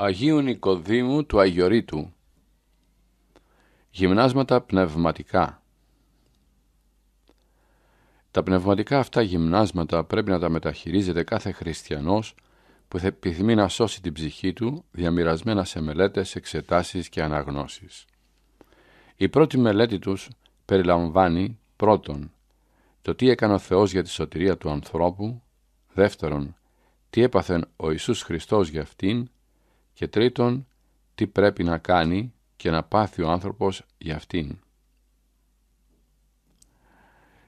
Αγίου Νικοδήμου του Αγιορείτου Γυμνάσματα πνευματικά Τα πνευματικά αυτά γυμνάσματα πρέπει να τα μεταχειρίζεται κάθε χριστιανός που θα επιθυμεί να σώσει την ψυχή του διαμοιρασμένα σε μελέτες, εξετάσεις και αναγνώσεις. Η πρώτη μελέτη τους περιλαμβάνει πρώτον το τι έκανε ο Θεός για τη σωτηρία του ανθρώπου, δεύτερον τι έπαθεν ο Ιησούς Χριστός για αυτήν και τρίτον τι πρέπει να κάνει και να πάθει ο άνθρωπος για αυτήν.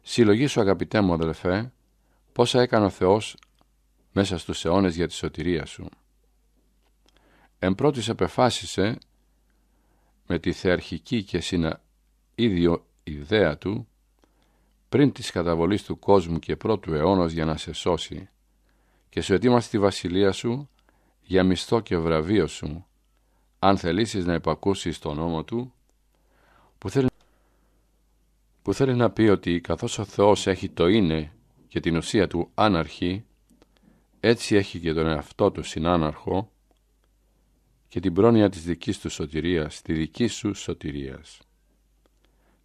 Συλλογή σου αγαπητέ μου αδελφέ, πόσα έκανε ο Θεός μέσα στους αιώνες για τη σωτηρία σου. Εν πρώτης επεφάσισε με τη θεαρχική και ίδιο ιδέα του πριν της καταβολής του κόσμου και πρώτου αιώνος για να σε σώσει και σου ετοίμασε τη βασιλεία σου για μισθό και βραβείο σου, αν θελήσεις να επακούσεις τον νόμο του, που θέλει, που θέλει να πει ότι καθώς ο Θεός έχει το είναι και την ουσία του άναρχη, έτσι έχει και τον εαυτό του συνάναρχο και την πρόνοια της δικής του σωτηρίας, τη δική σου σωτηρίας,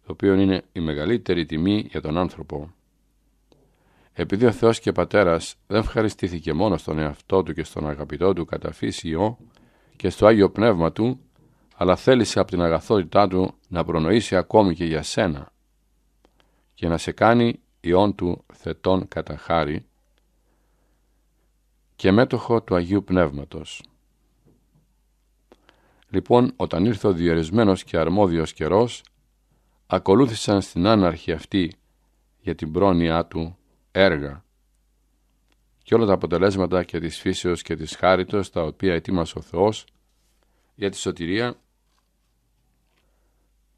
το οποίο είναι η μεγαλύτερη τιμή για τον άνθρωπο επειδή ο Θεός και Πατέρας δεν ευχαριστήθηκε μόνο στον εαυτό του και στον αγαπητό του κατά και στο Άγιο Πνεύμα του, αλλά θέλησε από την αγαθότητά του να προνοήσει ακόμη και για σένα και να σε κάνει Υιόν του θετών κατά χάρη και μέτοχο του Αγίου Πνεύματος. Λοιπόν, όταν ήρθε ο διορισμένος και αρμόδιος καιρός, ακολούθησαν στην άναρχη αυτή για την πρόνοιά του έργα και όλα τα αποτελέσματα και της φύσεως και της χάριτος τα οποία ετοίμασε ο Θεός για τη σωτηρία,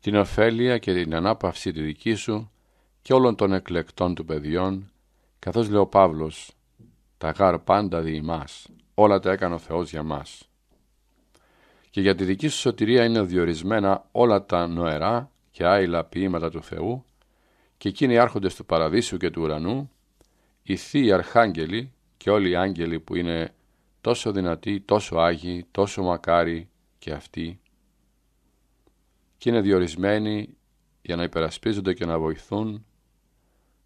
την ωφέλεια και την ανάπαυση τη δική σου και όλων των εκλεκτών του παιδιών, καθώς λέει ο Παύλος, τα γάρ πάντα δι' ημάς, όλα τα έκανε ο Θεός για μας. Και για τη δική σου σωτηρία είναι διορισμένα όλα τα νοερά και άειλα ποίηματα του Θεού και εκείνοι άρχοντες του παραδείσου και του ουρανού οι θείοι αρχάγγελοι και όλοι οι άγγελοι που είναι τόσο δυνατοί, τόσο άγιοι, τόσο μακάρι και αυτοί και είναι διορισμένοι για να υπερασπίζονται και να βοηθούν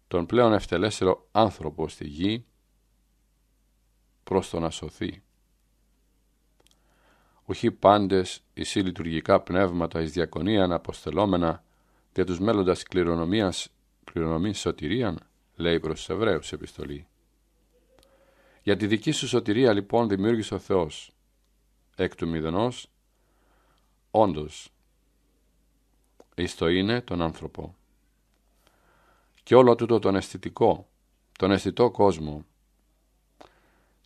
τον πλέον ευτελέστερο άνθρωπο στη γη προς το να σωθεί. Ουχή πάντες οι συλλειτουργικά πνεύματα εις διακονίαν αποστελόμενα για τους μέλλοντας κληρονομίας, κληρονομής σωτηρίαν, λέει προς τους Εβραίους επιστολή. Για τη δική σου σωτηρία λοιπόν δημιούργησε ο Θεός, εκ του μηδενός, όντως, εις το είναι τον άνθρωπο. Και όλο τούτο τον αισθητικό, τον αισθητό κόσμο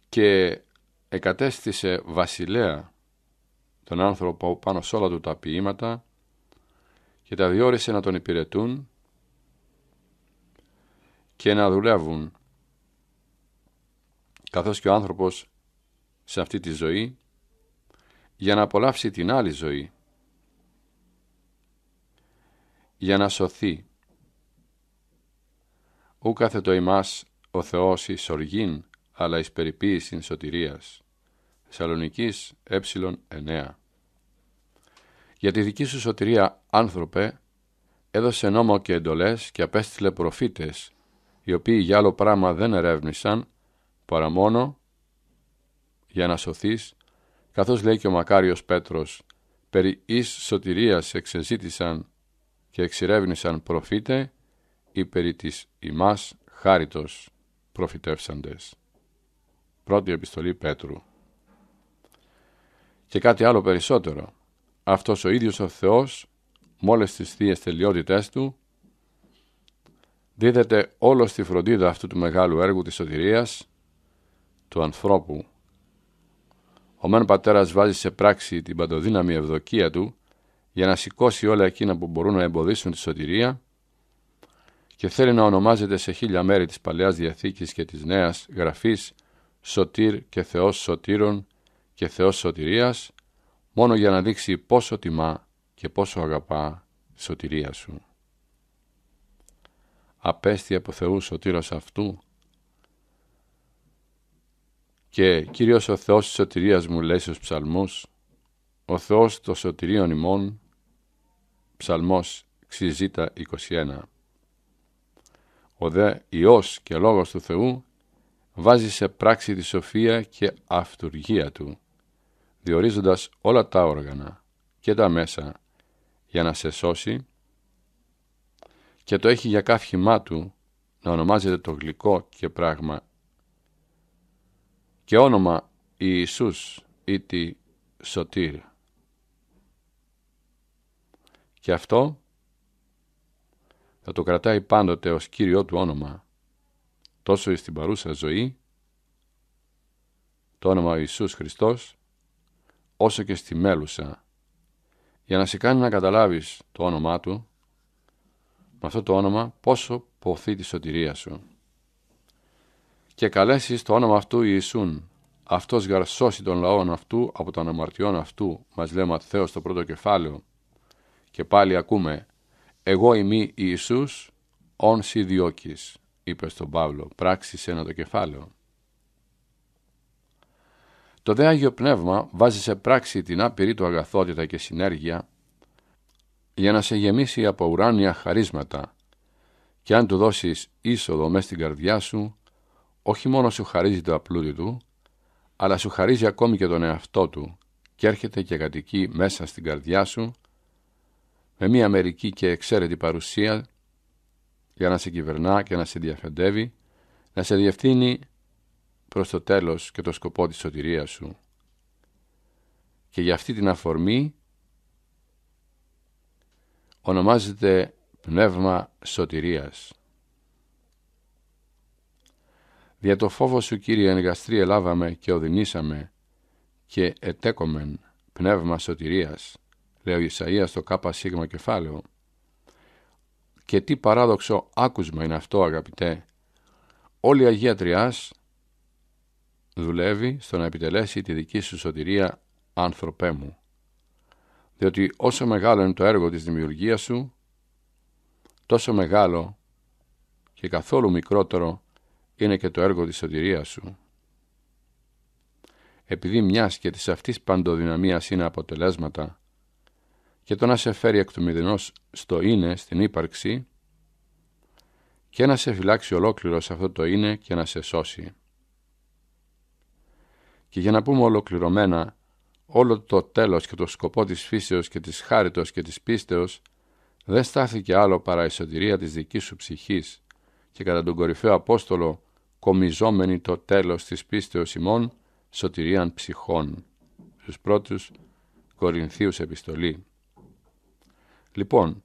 και εκατέστησε βασιλέα τον άνθρωπο πάνω σε όλα του τα ποίηματα και τα διόρισε να τον υπηρετούν και να δουλεύουν. Καθώς και ο άνθρωπος σε αυτή τη ζωή για να απολαύσει την άλλη ζωή, για να σωθεί. Ού κάθετο ημάς ο Θεός η οργήν, αλλά εις περιποίησιν σωτηρίας. Θεσσαλονικής ε 9 Για τη δική σου σωτηρία, άνθρωπε, έδωσε νόμο και εντολές και απέστειλε προφήτες οι οποίοι για άλλο πράγμα δεν ερεύνησαν, παρά μόνο για να σωθείς, καθώς λέει και ο Μακάριος Πέτρος, περί εις σωτηρίας εξεζήτησαν και εξηρεύνησαν προφήτε, ή περί της ημάς χάριτος προφητεύσαντες. Πρώτη επιστολή Πέτρου. Και κάτι άλλο περισσότερο. Αυτός ο ίδιος ο Θεός, μόλις τις θείες τελειότητές του, δίδεται όλος στη φροντίδα αυτού του μεγάλου έργου της σωτηρίας του ανθρώπου. Ο μεν πατέρας βάζει σε πράξη την παντοδύναμη ευδοκία του για να σηκώσει όλα εκείνα που μπορούν να εμποδίσουν τη σωτηρία και θέλει να ονομάζεται σε χίλια μέρη της Παλαιάς Διαθήκης και της Νέας Γραφής Σωτήρ και Θεός Σωτήρων και Θεός Σωτηρίας μόνο για να δείξει πόσο τιμά και πόσο αγαπά τη σωτηρία σου απέστη από Θεού σωτήρος αυτού. Και Κύριος ο Θεός της σωτηρίας μου λέει στους ψαλμούς, ο Θεός των σωτηρίων ημών, ψαλμός ξυζήτα 21. Ο δε Υιός και Λόγος του Θεού βάζει σε πράξη τη σοφία και αυτουργία του, διορίζοντας όλα τα όργανα και τα μέσα για να σε σώσει και το έχει για καύχημά του να ονομάζεται το γλυκό και πράγμα και όνομα Ιησούς ή τη Σωτήρ. Και αυτό θα το κρατάει πάντοτε ως Κύριό του όνομα, τόσο στην παρούσα ζωή, το όνομα Ιησούς Χριστός, όσο και στη μέλουσα, για να σε κάνει να καταλάβεις το όνομά Του, με αυτό το όνομα πόσο ποθεί τη σωτηρία σου. Και καλέσεις το όνομα αυτού Ιησούν, αυτός γαρσώσει τον λαών αυτού από τον αμαρτιών αυτού, μας λέει Ματθαίος στο πρώτο κεφάλαιο. Και πάλι ακούμε, εγώ ημί Ιησούς, ον σι διώκεις, είπε στον Παύλο, πράξεις ένα το κεφάλαιο. Το δε Άγιο Πνεύμα βάζει σε πράξη την άπειρη του αγαθότητα και συνέργεια για να σε γεμίσει από ουράνια χαρίσματα και αν του δώσεις είσοδο μέσα στην καρδιά σου, όχι μόνο σου χαρίζει το απλούτη του, αλλά σου χαρίζει ακόμη και τον εαυτό του και έρχεται και κατοικεί μέσα στην καρδιά σου με μία μερική και εξαίρετη παρουσία για να σε κυβερνά και να σε διαφεντεύει, να σε διευθύνει προς το τέλος και το σκοπό της σωτηρίας σου. Και για αυτή την αφορμή ονομάζεται πνεύμα σωτηρίας. Δια το φόβο σου Κύριε εγκαστρή ελάβαμε και οδυνήσαμε και ετέκομεν πνεύμα σωτηρίας, λέει ο Ισαΐας στο κάπα σίγμα κεφάλαιο. Και τι παράδοξο άκουσμα είναι αυτό αγαπητέ. Όλη η Αγία Τριάς δουλεύει στο να επιτελέσει τη δική σου σωτηρία άνθρωπέ μου διότι όσο μεγάλο είναι το έργο της δημιουργίας σου, τόσο μεγάλο και καθόλου μικρότερο είναι και το έργο της σωτηρίας σου. Επειδή μιας και της αυτής παντοδυναμίας είναι αποτελέσματα και το να σε φέρει εκ του μηδενός στο είναι, στην ύπαρξη, και να σε φυλάξει ολόκληρο σε αυτό το είναι και να σε σώσει. Και για να πούμε ολοκληρωμένα όλο το τέλος και το σκοπό της φύσεως και της χάριτος και της πίστεως, δεν στάθηκε άλλο παρά η σωτηρία της δικής σου ψυχής και κατά τον κορυφαίο Απόστολο κομιζόμενη το τέλος της πίστεως ημών σωτηρίαν ψυχών. Στους πρώτους Κορινθίους επιστολή. Λοιπόν,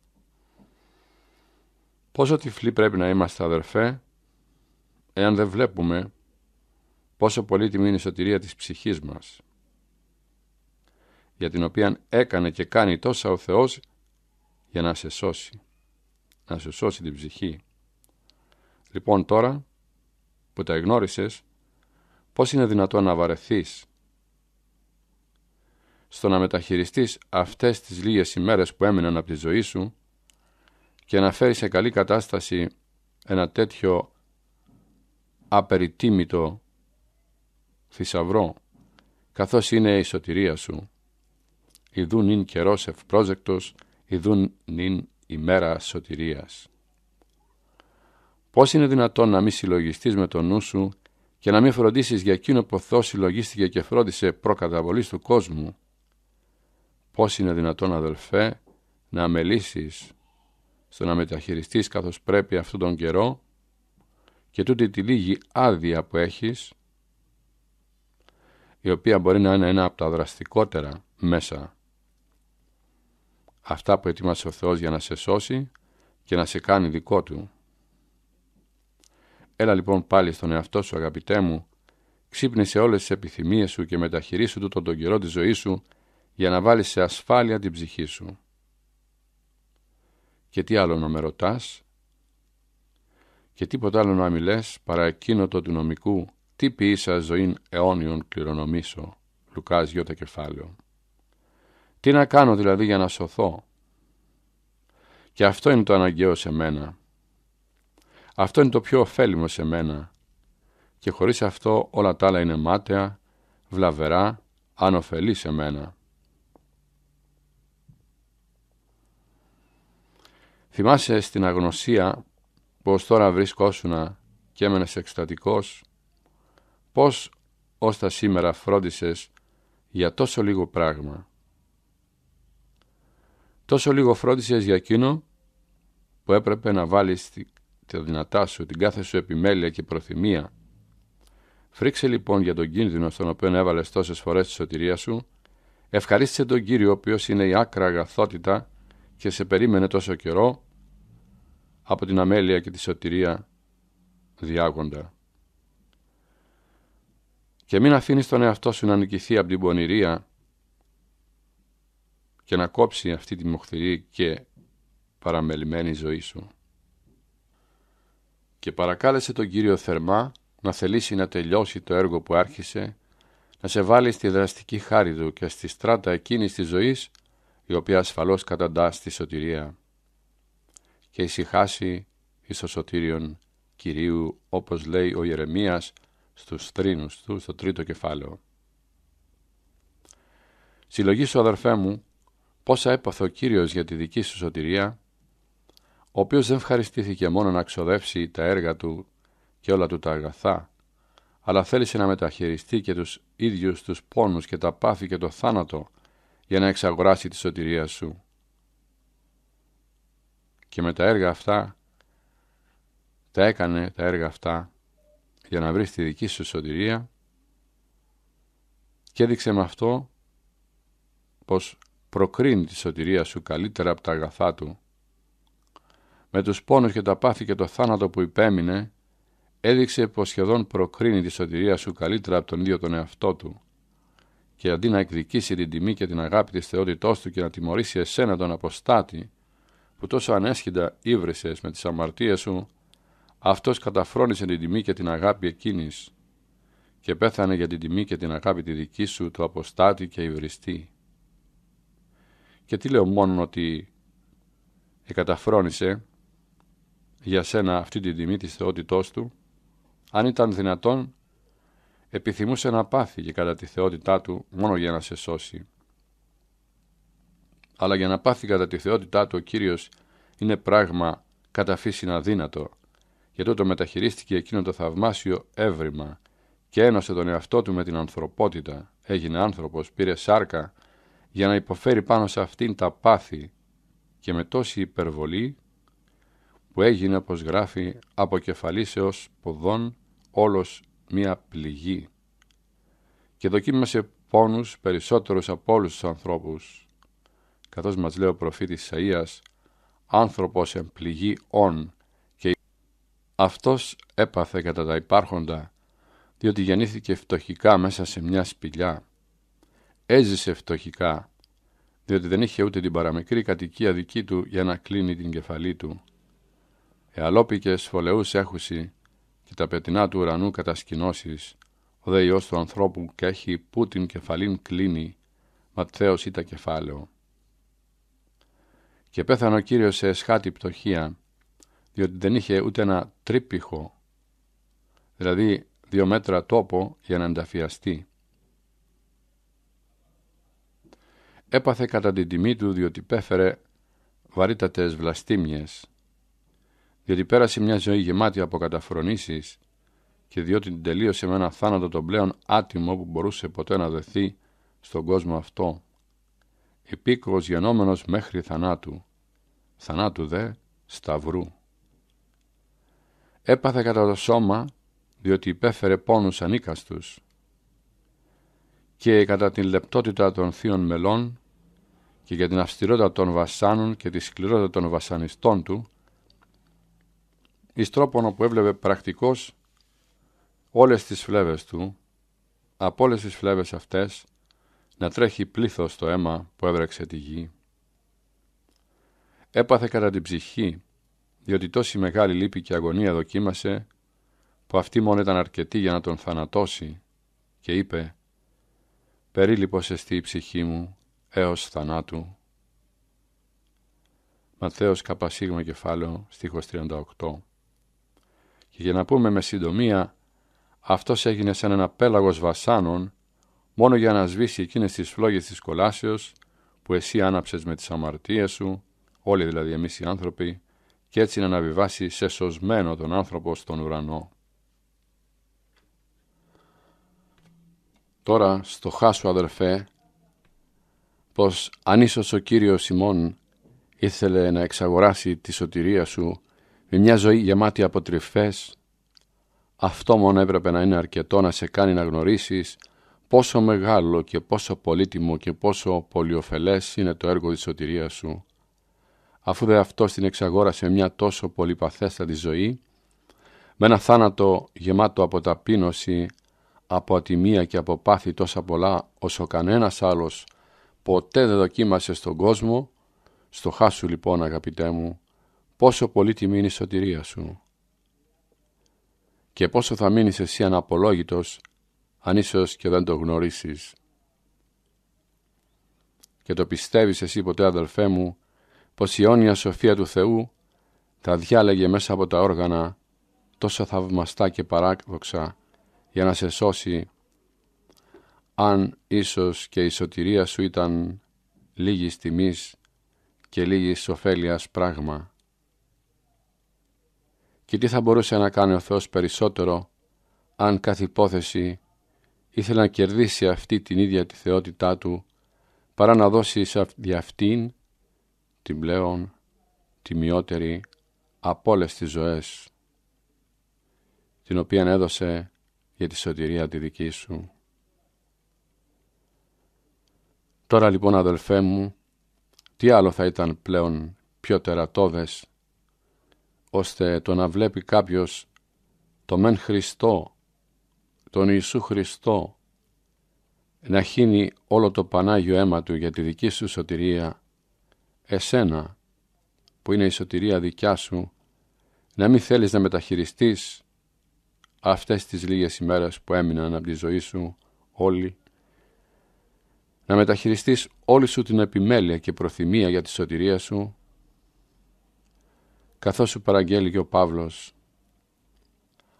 πόσο τυφλοί πρέπει να είμαστε αδερφέ, εάν δεν βλέπουμε πόσο πολύτιμη είναι η σωτηρία της ψυχής μας για την οποία έκανε και κάνει τόσα ο Θεός για να σε σώσει, να σε σώσει την ψυχή. Λοιπόν τώρα που τα εγνώρισες, πώς είναι δυνατόν να βαρεθείς στο να μεταχειριστείς αυτές τις λίγες ημέρες που έμειναν από τη ζωή σου και να φέρεις σε καλή κατάσταση ένα τέτοιο απεριτίμητο θησαυρό καθώς είναι η σωτηρία σου ιδούν ειν καιρός ευπρόζεκτος, ιδούν νυν ημέρα σωτηρίας. Πώς είναι δυνατόν να μη συλλογιστείς με τον νου σου και να μη φροντίσεις για εκείνο που Θεός συλλογίστηκε και φρόντισε προκαταβολής του κόσμου. Πώς είναι δυνατόν αδελφέ να αμελήσεις στο να μεταχειριστείς καθώς πρέπει αυτόν τον καιρό και τούτη τη λίγη άδεια που έχεις η οποία μπορεί να είναι ένα από τα δραστικότερα μέσα αυτά που ετοίμασε ο Θεός για να σε σώσει και να σε κάνει δικό Του. Έλα λοιπόν πάλι στον εαυτό σου αγαπητέ μου, ξύπνησε όλες τις επιθυμίες σου και μεταχειρίσου του τον, τον καιρό της ζωής σου για να βάλεις σε ασφάλεια την ψυχή σου. Και τι άλλο να με ρωτάς, και τίποτα άλλο να μιλές παρά εκείνο το του νομικού, τι ποιήσα ζωήν αιώνιον κληρονομήσω. Λουκάς γιώτα κεφάλαιο. Τι να κάνω δηλαδή για να σωθώ. Και αυτό είναι το αναγκαίο σε μένα. Αυτό είναι το πιο ωφέλιμο σε μένα. Και χωρίς αυτό όλα τα άλλα είναι μάταια, βλαβερά, ανοφελή σε μένα. Θυμάσαι στην αγνωσία πως τώρα βρισκόσουνα και έμενες εκστατικός, πως ως τα σήμερα φρόντισες για τόσο λίγο πράγμα. Τόσο λίγο φρόντισες για εκείνο που έπρεπε να βάλεις τη δυνατά σου, την κάθε σου επιμέλεια και προθυμία. Φρίξε λοιπόν για τον κίνδυνο στον οποίο έβαλες τόσες φορές τη σωτηρία σου, ευχαρίστησε τον Κύριο ο οποίος είναι η άκρα αγαθότητα και σε περίμενε τόσο καιρό από την αμέλεια και τη σωτηρία διάγοντα. Και μην αφήνεις τον εαυτό σου να νικηθεί από την πονηρία και να κόψει αυτή τη μοχθηρή και παραμελημένη ζωή σου. Και παρακάλεσε τον Κύριο θερμά να θελήσει να τελειώσει το έργο που άρχισε, να σε βάλει στη δραστική χάρη του και στη στράτα εκείνης της ζωής, η οποία ασφαλώς καταντά στη σωτηρία και ησυχάσει εις το σωτήριον Κυρίου, όπως λέει ο Ιερεμίας στους θρήνους του, στο τρίτο κεφάλαιο. σου, αδερφέ μου, πόσα έπαθε ο Κύριος για τη δική σου σωτηρία, ο οποίος δεν ευχαριστήθηκε μόνο να ξοδεύσει τα έργα του και όλα του τα αγαθά, αλλά θέλησε να μεταχειριστεί και τους ίδιους τους πόνους και τα πάθη και το θάνατο για να εξαγοράσει τη σωτηρία σου. Και με τα έργα αυτά, τα έκανε τα έργα αυτά για να βρεις τη δική σου σωτηρία και έδειξε με αυτό πως προκρίνει τη σωτηρία σου καλύτερα από τα αγαθά του. Με τους πόνους και τα πάθη και το θάνατο που υπέμεινε, έδειξε πως σχεδόν προκρίνει τη σωτηρία σου καλύτερα από τον ίδιο τον εαυτό του. Και αντί να εκδικήσει την τιμή και την αγάπη της θεότητός του και να τιμωρήσει εσένα τον αποστάτη, που τόσο ανέσχυντα ύβρισες με τις αμαρτίες σου, αυτός καταφρόνησε την τιμή και την αγάπη εκείνης και πέθανε για την τιμή και την αγάπη τη δική σου, του αποστάτη και υβριστή. Και τι λέω μόνο ότι εκαταφρόνησε για σένα αυτή την τιμή της θεότητός του, αν ήταν δυνατόν, επιθυμούσε να πάθει και κατά τη θεότητά του μόνο για να σε σώσει. Αλλά για να πάθει κατά τη θεότητά του ο Κύριος είναι πράγμα κατά φύση αδύνατο. γιατί το μεταχειρίστηκε εκείνο το θαυμάσιο έβριμα και ένωσε τον εαυτό του με την ανθρωπότητα. Έγινε άνθρωπος, πήρε σάρκα, για να υποφέρει πάνω σε αυτήν τα πάθη και με τόση υπερβολή που έγινε όπως γράφει από κεφαλήσεως ποδών όλος μία πληγή και δοκίμασε πόνους περισσότερους από όλους τους ανθρώπους καθώς μας λέει ο προφήτης Ισαΐας άνθρωπος εν πληγή όν και αυτός έπαθε κατά τα υπάρχοντα διότι γεννήθηκε φτωχικά μέσα σε μια σπηλιά έζησε φτωχικά, διότι δεν είχε ούτε την παραμικρή κατοικία δική του για να κλείνει την κεφαλή του. Εαλόπηκε σφολεούς και τα πετεινά του ουρανού κατασκηνώσεις, ο δε του ανθρώπου και έχει που την κεφαλήν κλείνει, Ματθαίος είτα κεφάλαιο. Και πέθανε ο Κύριος σε εσχάτη πτωχία, διότι δεν είχε ούτε ένα τρίπηχο, δηλαδή δύο μέτρα τόπο για να ενταφιαστεί. έπαθε κατά την τιμή του διότι πέφερε βαρύτατες βλαστήμιες, διότι πέρασε μια ζωή γεμάτη από καταφρονήσεις και διότι την τελείωσε με ένα θάνατο τον πλέον άτιμο που μπορούσε ποτέ να δεθεί στον κόσμο αυτό. Επίκοος γενόμενος μέχρι θανάτου, θανάτου δε σταυρού. Έπαθε κατά το σώμα διότι υπέφερε πόνους ανίκαστους και κατά την λεπτότητα των θείων μελών και για την αυστηρότητα των βασάνων και τη σκληρότητα των βασανιστών του, εις τρόπον όπου έβλεπε πρακτικός όλες τις φλέβες του, από όλες τις φλέβες αυτές, να τρέχει πλήθος το αίμα που έβρεξε τη γη. Έπαθε κατά την ψυχή, διότι τόση μεγάλη λύπη και αγωνία δοκίμασε, που αυτή μόνο ήταν αρκετή για να τον θανατώσει, και είπε «Περίλυπος εστί η ψυχή μου έως θανάτου. Ματθαίος καπασίγμα κεφάλαιο στίχος 38. Και για να πούμε με συντομία, αυτός έγινε σαν ένα πέλαγος βασάνων μόνο για να σβήσει εκείνες τις φλόγες της κολάσεως που εσύ άναψες με τις αμαρτίες σου, όλοι δηλαδή εμείς οι άνθρωποι, και έτσι να αναβιβάσει σε σωσμένο τον άνθρωπο στον ουρανό. Τώρα, στο χάσου αδερφέ, πως αν ίσως ο Κύριος ημών ήθελε να εξαγοράσει τη σωτηρία σου με μια ζωή γεμάτη από τρυφές, αυτό μόνο έπρεπε να είναι αρκετό να σε κάνει να γνωρίσεις πόσο μεγάλο και πόσο πολύτιμο και πόσο πολυοφελές είναι το έργο της σωτηρίας σου. Αφού δε αυτό την εξαγόρασε μια τόσο πολυπαθέστατη ζωή, με ένα θάνατο γεμάτο από ταπείνωση, από ατιμία και από πάθη τόσα πολλά, όσο κανένας άλλος ποτέ δεν δοκίμασε στον κόσμο, στο χάσου λοιπόν αγαπητέ μου, πόσο πολύ τιμή είναι η σωτηρία σου και πόσο θα μείνεις εσύ αναπολόγητος αν ίσως και δεν το γνωρίσεις. Και το πιστεύεις εσύ ποτέ αδελφέ μου πως η αιώνια σοφία του Θεού τα διάλεγε μέσα από τα όργανα τόσο θαυμαστά και παράδοξα για να σε σώσει αν ίσως και η σωτηρία σου ήταν λίγης τιμής και λίγης ωφέλειας πράγμα. Και τι θα μπορούσε να κάνει ο Θεός περισσότερο αν κάθε υπόθεση ήθελε να κερδίσει αυτή την ίδια τη θεότητά του παρά να δώσει σε αυτήν την πλέον τιμιότερη από όλες τις ζωές την οποία έδωσε για τη σωτηρία τη δική σου. Τώρα λοιπόν αδελφέ μου, τι άλλο θα ήταν πλέον πιο τερατώδες, ώστε το να βλέπει κάποιος το μεν Χριστό, τον Ιησού Χριστό, να χύνει όλο το Πανάγιο αίμα του για τη δική σου σωτηρία, εσένα που είναι η σωτηρία δικιά σου, να μην θέλεις να μεταχειριστείς αυτές τις λίγες ημέρες που έμειναν από τη ζωή σου όλοι να μεταχειριστείς όλη σου την επιμέλεια και προθυμία για τη σωτηρία σου, καθώς σου παραγγέλει ο Παύλος,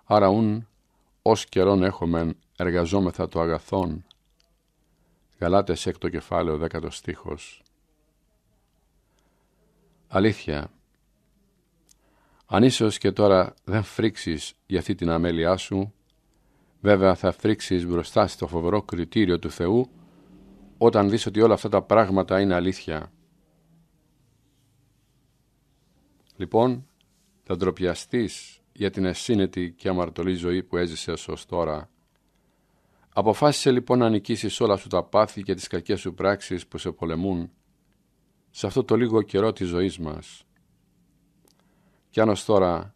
άρα ούν ως καιρόν έχομεν εργαζόμεθα το αγαθόν, Γαλάτες το κεφάλαιο δέκατος στίχος. Αλήθεια, αν ίσως και τώρα δεν φρίξεις για αυτή την αμέλειά σου, βέβαια θα φρίξεις μπροστά στο φοβερό κριτήριο του Θεού όταν δεις ότι όλα αυτά τα πράγματα είναι αλήθεια. Λοιπόν, θα ντροπιαστείς για την ασύνετη και αμαρτωλή ζωή που έζησες ως τώρα. Αποφάσισε λοιπόν να νικήσεις όλα σου τα πάθη και τις κακές σου πράξεις που σε πολεμούν σε αυτό το λίγο καιρό της ζωής μας. Κι αν ως τώρα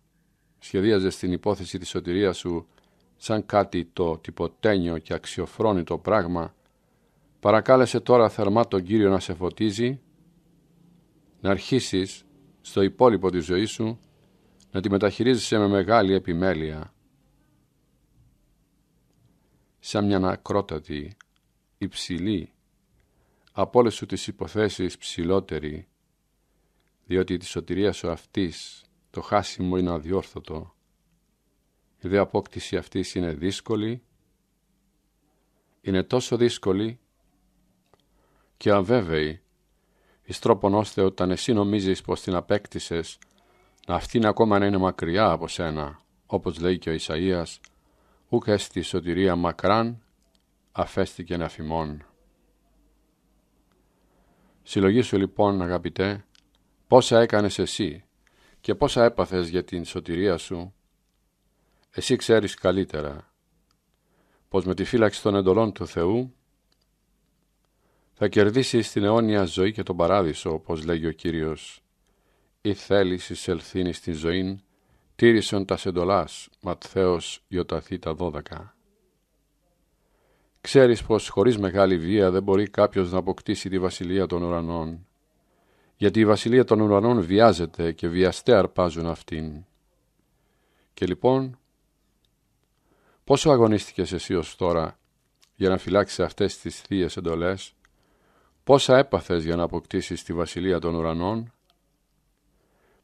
σχεδίαζες την υπόθεση της σωτηρίας σου σαν κάτι το τυποτένιο και αξιοφρόνητο πράγμα, Παρακάλεσε τώρα θερμά τον Κύριο να σε φωτίζει, να αρχίσεις στο υπόλοιπο της ζωής σου, να τη μεταχειρίζεσαι με μεγάλη επιμέλεια, σαν μια ακρότατη, υψηλή, από όλες σου τις υποθέσεις ψηλότερη, διότι τη σωτηρία σου αυτής το χάσιμο είναι αδιόρθωτο, η δε απόκτηση αυτής είναι δύσκολη, είναι τόσο δύσκολη και αβέβαιοι, εις τρόπον ώστε όταν εσύ νομίζεις πως την απέκτησες, να αυτήν ακόμα να είναι μακριά από σένα, όπως λέει και ο Ισαΐας, ούκ έστι σωτηρία μακράν, αφέστηκε να φημών. Συλλογή σου λοιπόν, αγαπητέ, πόσα έκανες εσύ και πόσα έπαθες για την σωτηρία σου, εσύ ξέρεις καλύτερα, πως με τη φύλαξη των εντολών του Θεού θα κερδίσει την αιώνια ζωή και τον παράδεισο, όπως λέγει ο Κύριος. «Η θέληση ελθύνη στη ζωήν, τήρησον τα σεντολάς, Ματθαίος Ιωταθήτα 12». Ξέρεις πως χωρίς μεγάλη βία δεν μπορεί κάποιος να αποκτήσει τη Βασιλεία των Ουρανών, γιατί η Βασιλεία των Ουρανών βιάζεται και βιαστέ αρπάζουν αυτήν. Και λοιπόν, πόσο αγωνίστηκες εσύ ως τώρα για να φυλάξεις αυτές τις θείες εντολές, Πόσα έπαθες για να αποκτήσεις τη βασιλεία των ουρανών.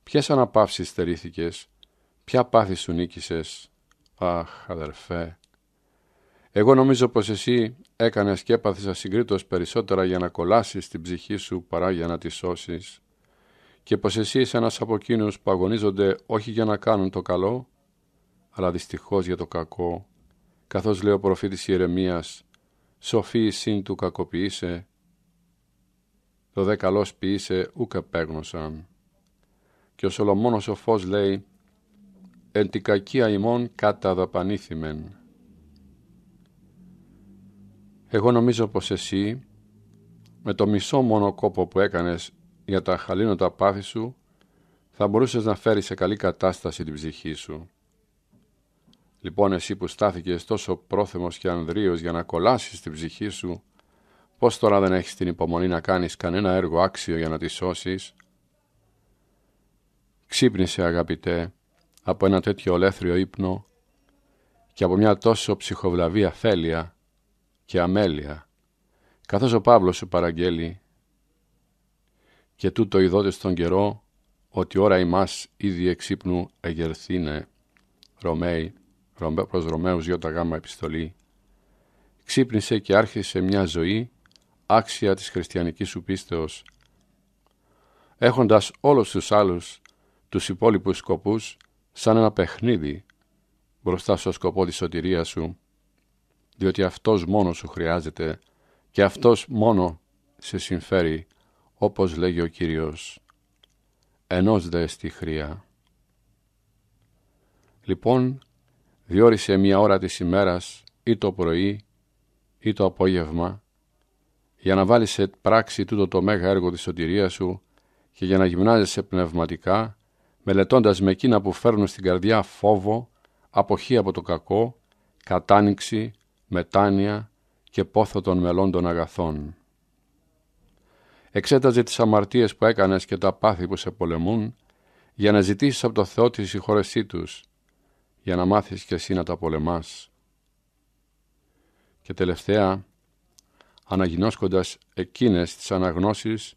Ποιες αναπαύσεις στερήθηκες, ποια πάθη σου νίκησες. Αχ, αδερφέ. Εγώ νομίζω πως εσύ έκανες και έπαθες ασυγκρίτως περισσότερα για να κολλάσεις την ψυχή σου παρά για να τη σώσεις. Και πως εσύ είσαι ένας από εκείνους που αγωνίζονται όχι για να κάνουν το καλό, αλλά δυστυχώς για το κακό. Καθώς λέει ο προφήτης Ιερεμίας, «Σοφή συν του κακοποιήσε το δε καλός ποιήσε ούκ Και ο Σολομόνος ο Φως λέει «Εν την κακία ημών καταδαπανήθημεν». Εγώ νομίζω πως εσύ με το μισό μόνο κόπο που έκανες για τα χαλήνοτα πάθη σου θα μπορούσες να φέρεις σε καλή κατάσταση την ψυχή σου. Λοιπόν εσύ που στάθηκες τόσο πρόθεμος και ανδρείος για να κολλάσεις την ψυχή σου Πώς τώρα δεν έχεις την υπομονή να κάνεις κανένα έργο άξιο για να τη σώσεις. Ξύπνησε αγαπητέ από ένα τέτοιο ολέθριο ύπνο και από μια τόσο ψυχοβλαβή αφέλεια και αμέλεια καθώς ο Παύλος σου παραγγέλει και τούτο ειδότε στον καιρό ότι ώρα ημάς ήδη εξύπνου εγερθήνε Ρωμαίοι προς Ρωμαίους γι επιστολή ξύπνησε και άρχισε μια ζωή άξια της χριστιανικής σου πίστεως, έχοντας όλους τους άλλους τους υπόλοιπους σκοπούς σαν ένα παιχνίδι μπροστά στο σκοπό της σωτηρίας σου, διότι αυτός μόνος σου χρειάζεται και αυτός μόνο σε συμφέρει, όπως λέγει ο Κύριος, ενός δε στη χρία. Λοιπόν, διόρισε μία ώρα της ημέρας ή το πρωί ή το απόγευμα για να βάλεις σε πράξη τούτο το μέγα έργο της σωτηρίας σου και για να γυμνάζεσαι πνευματικά, μελετώντας με εκείνα που φέρνουν στην καρδιά φόβο, αποχή από το κακό, κατάνοιξη, μετάνοια και πόθο των μελών των αγαθών. Εξέταζε τις αμαρτίες που έκανες και τα πάθη που σε πολεμούν, για να ζητήσεις από το Θεό τη συγχώρεσή τους, για να μάθεις και εσύ να τα πολεμάς. Και τελευταία, αναγνώσκοντας εκείνες τις αναγνώσεις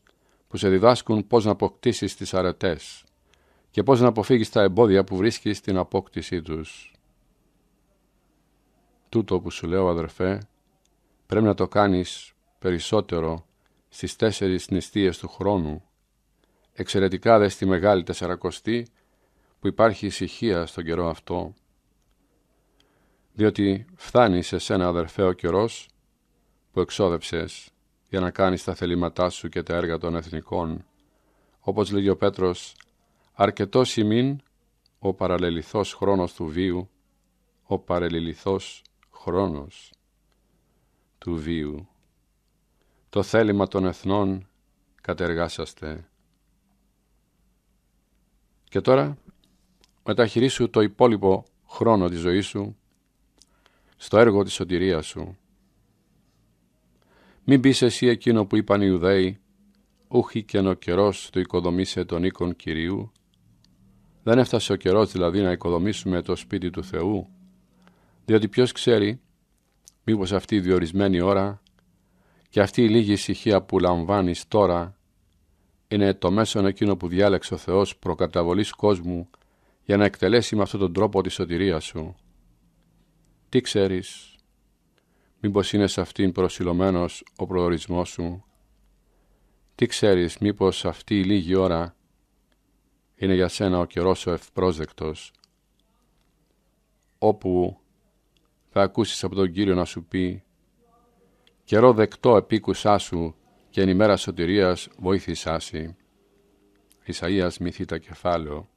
που σε διδάσκουν πώς να αποκτήσεις τις αρετές και πώς να αποφύγεις τα εμπόδια που βρίσκεις στην απόκτησή τους. Τούτο που σου λέω αδερφέ, πρέπει να το κάνεις περισσότερο στις τέσσερις νηστείες του χρόνου, εξαιρετικά δε στη Μεγάλη Τεσσαρακοστή που υπάρχει ησυχία στον καιρό αυτό, διότι φτάνει σε σένα αδερφέ ο καιρός που εξόδεψες για να κάνεις τα θελήματά σου και τα έργα των εθνικών. Όπως λέγει ο Πέτρος, αρκετός ημίν ο παραλληλιθός χρόνος του βίου, ο παραλληλιθός χρόνος του βίου. Το θέλημα των εθνών κατεργάσαστε. Και τώρα μεταχειρίσου το υπόλοιπο χρόνο της ζωής σου στο έργο της σωτηρίας σου μην πεις εσύ εκείνο που είπαν οι Ιουδαίοι, ούχι ο καιρός του οικοδομήσε τον οίκον Κυρίου. Δεν έφτασε ο καιρός δηλαδή να οικοδομήσουμε το σπίτι του Θεού, διότι ποιος ξέρει, μήπως αυτή η διορισμένη ώρα και αυτή η λίγη ησυχία που λαμβάνεις τώρα είναι το μέσον εκείνο που διάλεξε ο Θεός προκαταβολής κόσμου για να εκτελέσει με αυτόν τον τρόπο τη σωτηρία σου. Τι ξέρεις, μήπως είναι σε αυτήν προσιλωμένος ο προορισμός σου. Τι ξέρεις, μήπως αυτή η λίγη ώρα είναι για σένα ο καιρός ο ευπρόσδεκτος, όπου θα ακούσεις από τον Κύριο να σου πει «Καιρό δεκτό επίκουσά σου και εν ημέρα σωτηρίας σου». Ισαΐας μυθήτα κεφάλαιο.